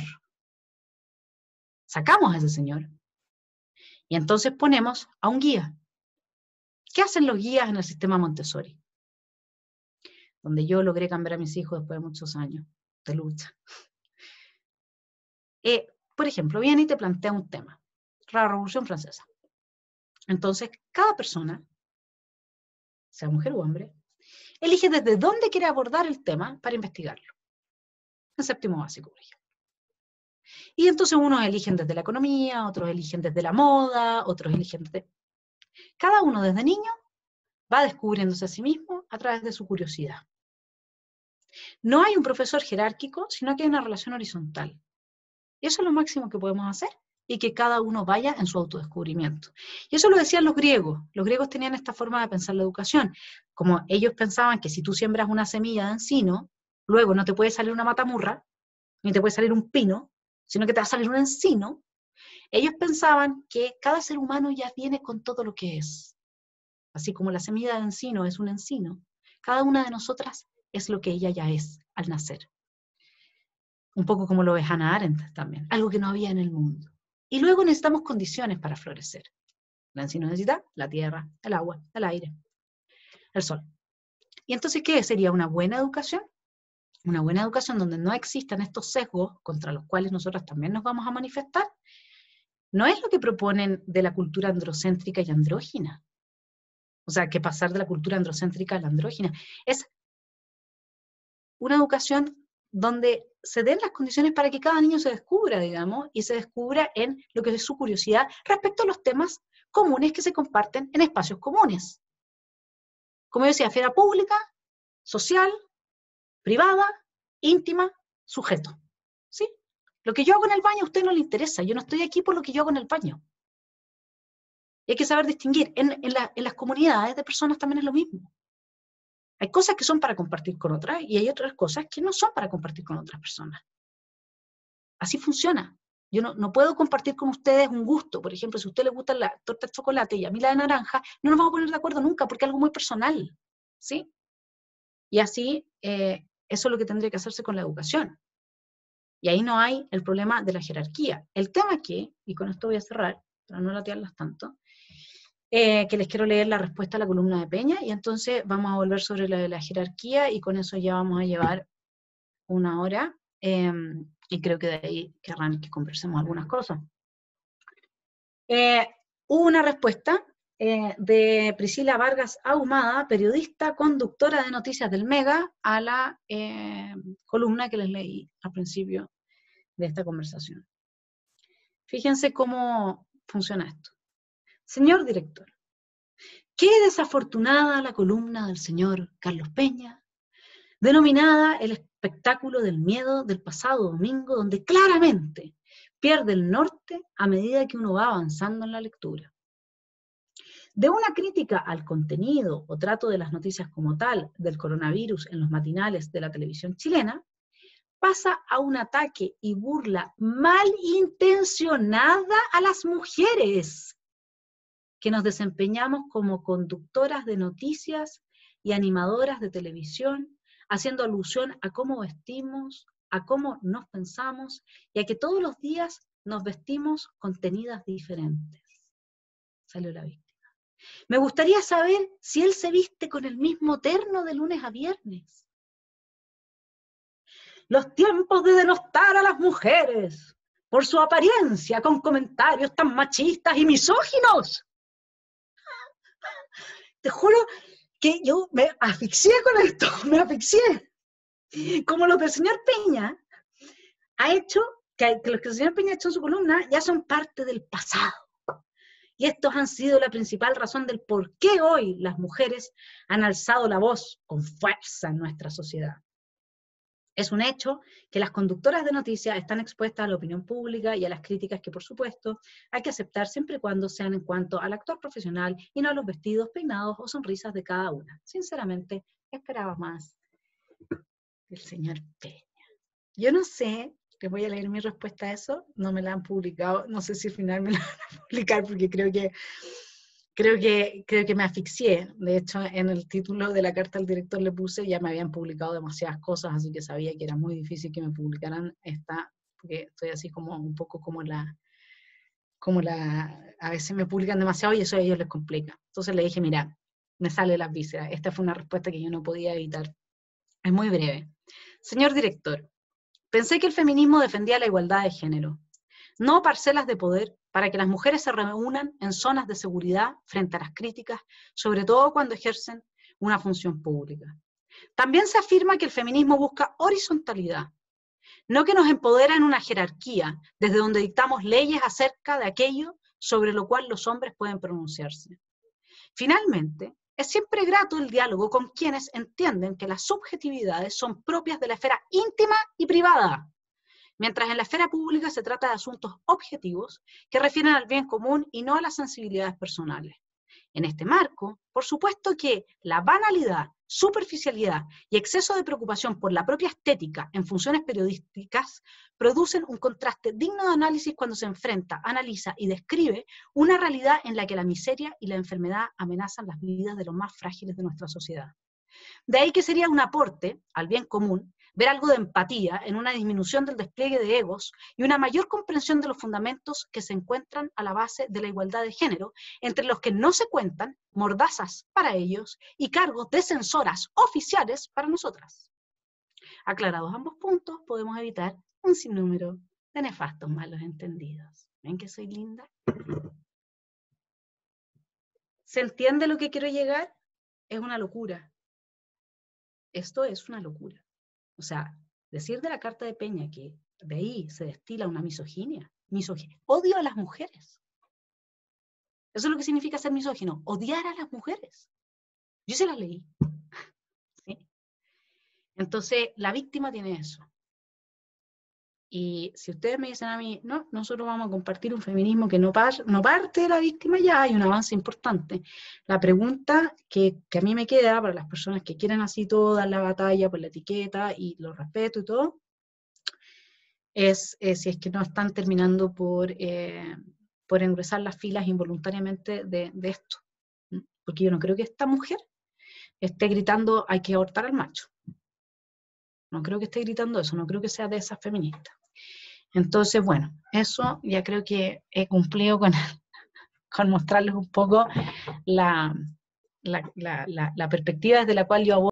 Sacamos a ese señor y entonces ponemos a un guía. ¿Qué hacen los guías en el sistema Montessori? Donde yo logré cambiar a mis hijos después de muchos años de lucha. Eh, por ejemplo, viene y te plantea un tema la Revolución Francesa. Entonces, cada persona, sea mujer o hombre, elige desde dónde quiere abordar el tema para investigarlo. El séptimo básico, por Y entonces unos eligen desde la economía, otros eligen desde la moda, otros eligen desde... Cada uno desde niño va descubriéndose a sí mismo a través de su curiosidad. No hay un profesor jerárquico, sino que hay una relación horizontal. Y eso es lo máximo que podemos hacer y que cada uno vaya en su autodescubrimiento. Y eso lo decían los griegos. Los griegos tenían esta forma de pensar la educación. Como ellos pensaban que si tú siembras una semilla de encino, luego no te puede salir una matamurra, ni te puede salir un pino, sino que te va a salir un encino. Ellos pensaban que cada ser humano ya viene con todo lo que es. Así como la semilla de encino es un encino, cada una de nosotras es lo que ella ya es al nacer. Un poco como lo ve Hannah Arendt también, algo que no había en el mundo. Y luego necesitamos condiciones para florecer. La encina necesita la tierra, el agua, el aire, el sol. ¿Y entonces qué sería una buena educación? Una buena educación donde no existan estos sesgos contra los cuales nosotros también nos vamos a manifestar, no es lo que proponen de la cultura androcéntrica y andrógina. O sea, que pasar de la cultura androcéntrica a la andrógina es una educación donde se den las condiciones para que cada niño se descubra, digamos, y se descubra en lo que es su curiosidad respecto a los temas comunes que se comparten en espacios comunes. Como yo decía, esfera pública, social, privada, íntima, sujeto. Lo que yo hago en el baño a usted no le interesa, yo no estoy aquí por lo que yo hago en el baño. hay que saber distinguir. en las comunidades de personas también es lo mismo. Hay cosas que son para compartir con otras y hay otras cosas que no son para compartir con otras personas. Así funciona. Yo no, puedo compartir con ustedes un gusto. Por ejemplo, si a usted le gusta la torta de chocolate y a mí la de naranja, no nos vamos a poner de acuerdo nunca porque es algo muy personal. ¿Sí? Y así, eh, eso es lo que tendría que hacerse con la educación. Y ahí no hay el problema de la jerarquía. El tema que, y con esto voy a cerrar, para no latearlas tanto, eh, que les quiero leer la respuesta a la columna de Peña y entonces vamos a volver sobre la de la jerarquía y con eso ya vamos a llevar una hora em, y creo que de ahí querrán que conversemos algunas cosas. Eh, hubo una respuesta eh, de Priscila Vargas Ahumada, periodista, conductora de Noticias del Mega, a la columna que les leí al principio de esta conversación. Fíjense cómo funciona esto. Señor director, qué desafortunada la columna del señor Carlos Peña, denominada El espectáculo del miedo del pasado domingo, donde claramente pierde el norte a medida que uno va avanzando en la lectura. De una crítica al contenido o trato de las noticias como tal del coronavirus en los matinales de la televisión chilena, pasa a un ataque y burla malintencionada a las mujeres que nos desempeñamos como conductoras de noticias y animadoras de televisión, haciendo alusión a cómo vestimos, a cómo nos pensamos y a que todos los días nos vestimos con tenidas diferentes. Salió la víctima. Me gustaría saber si él se viste con el mismo terno de lunes a viernes. Los tiempos de denostar a las mujeres por su apariencia con comentarios tan machistas y misóginos te juro que yo me asfixié con esto, me asfixié. Como lo que el señor Peña ha hecho, que, que los que el señor Peña ha hecho en su columna ya son parte del pasado. Y estos han sido la principal razón del por qué hoy las mujeres han alzado la voz con fuerza en nuestra sociedad. Es un hecho que las conductoras de noticias están expuestas a la opinión pública y a las críticas que, por supuesto, hay que aceptar siempre y cuando sean en cuanto al actor profesional y no a los vestidos, peinados o sonrisas de cada una. Sinceramente, esperaba más El señor Peña. Yo no sé, les voy a leer mi respuesta a eso, no me la han publicado, no sé si al final me la van a publicar porque creo que creo que, creo que me asfixié. De hecho, en el título de la carta al director le puse, ya me habían publicado demasiadas cosas, así que sabía que era muy difícil que me publicaran esta, porque estoy así como un poco como la, como la, a veces me publican demasiado y eso a ellos les complica. Entonces le dije, mira, me sale las vísceras. Esta fue una respuesta que yo no podía evitar. Es muy breve. Señor director, pensé que el feminismo defendía la igualdad de género, no parcelas de poder, para que las mujeres se reúnan en zonas de seguridad frente a las críticas, sobre todo cuando ejercen una función pública. También se afirma que el feminismo busca horizontalidad, no que nos empodera en una jerarquía, desde donde dictamos leyes acerca de aquello sobre lo cual los hombres pueden pronunciarse. Finalmente, es siempre grato el diálogo con quienes entienden que las subjetividades son propias de la esfera íntima y privada, mientras en la esfera pública se trata de asuntos objetivos que refieren al bien común y no a las sensibilidades personales. En este marco, por supuesto que la banalidad, superficialidad y exceso de preocupación por la propia estética en funciones periodísticas producen un contraste digno de análisis cuando se enfrenta, analiza y describe una realidad en la que la miseria y la enfermedad amenazan las vidas de los más frágiles de nuestra sociedad. De ahí que sería un aporte al bien común ver algo de empatía en una disminución del despliegue de egos y una mayor comprensión de los fundamentos que se encuentran a la base de la igualdad de género, entre los que no se cuentan mordazas para ellos y cargos de censoras oficiales para nosotras. Aclarados ambos puntos, podemos evitar un sinnúmero de nefastos malos entendidos. ¿Ven que soy linda? ¿Se entiende lo que quiero llegar? Es una locura. Esto es una locura. O sea, decir de la carta de Peña que de ahí se destila una misoginia, misoginia odio a las mujeres. Eso es lo que significa ser misógino, odiar a las mujeres. Yo se las leí. ¿Sí? Entonces, la víctima tiene eso. Y si ustedes me dicen a mí, no, nosotros vamos a compartir un feminismo que no, no parte de la víctima, ya hay un avance importante. La pregunta que, a mí me queda para las personas que quieren así toda la batalla por la etiqueta y los respeto y todo, es, si es que no están terminando por, eh, por engrosar las filas involuntariamente de esto. Porque yo no creo que esta mujer esté gritando hay que abortar al macho no creo que esté gritando eso, no creo que sea de esas feministas. Entonces, bueno, eso ya creo que he cumplido con, con mostrarles un poco la, la, la perspectiva desde la cual yo abordo.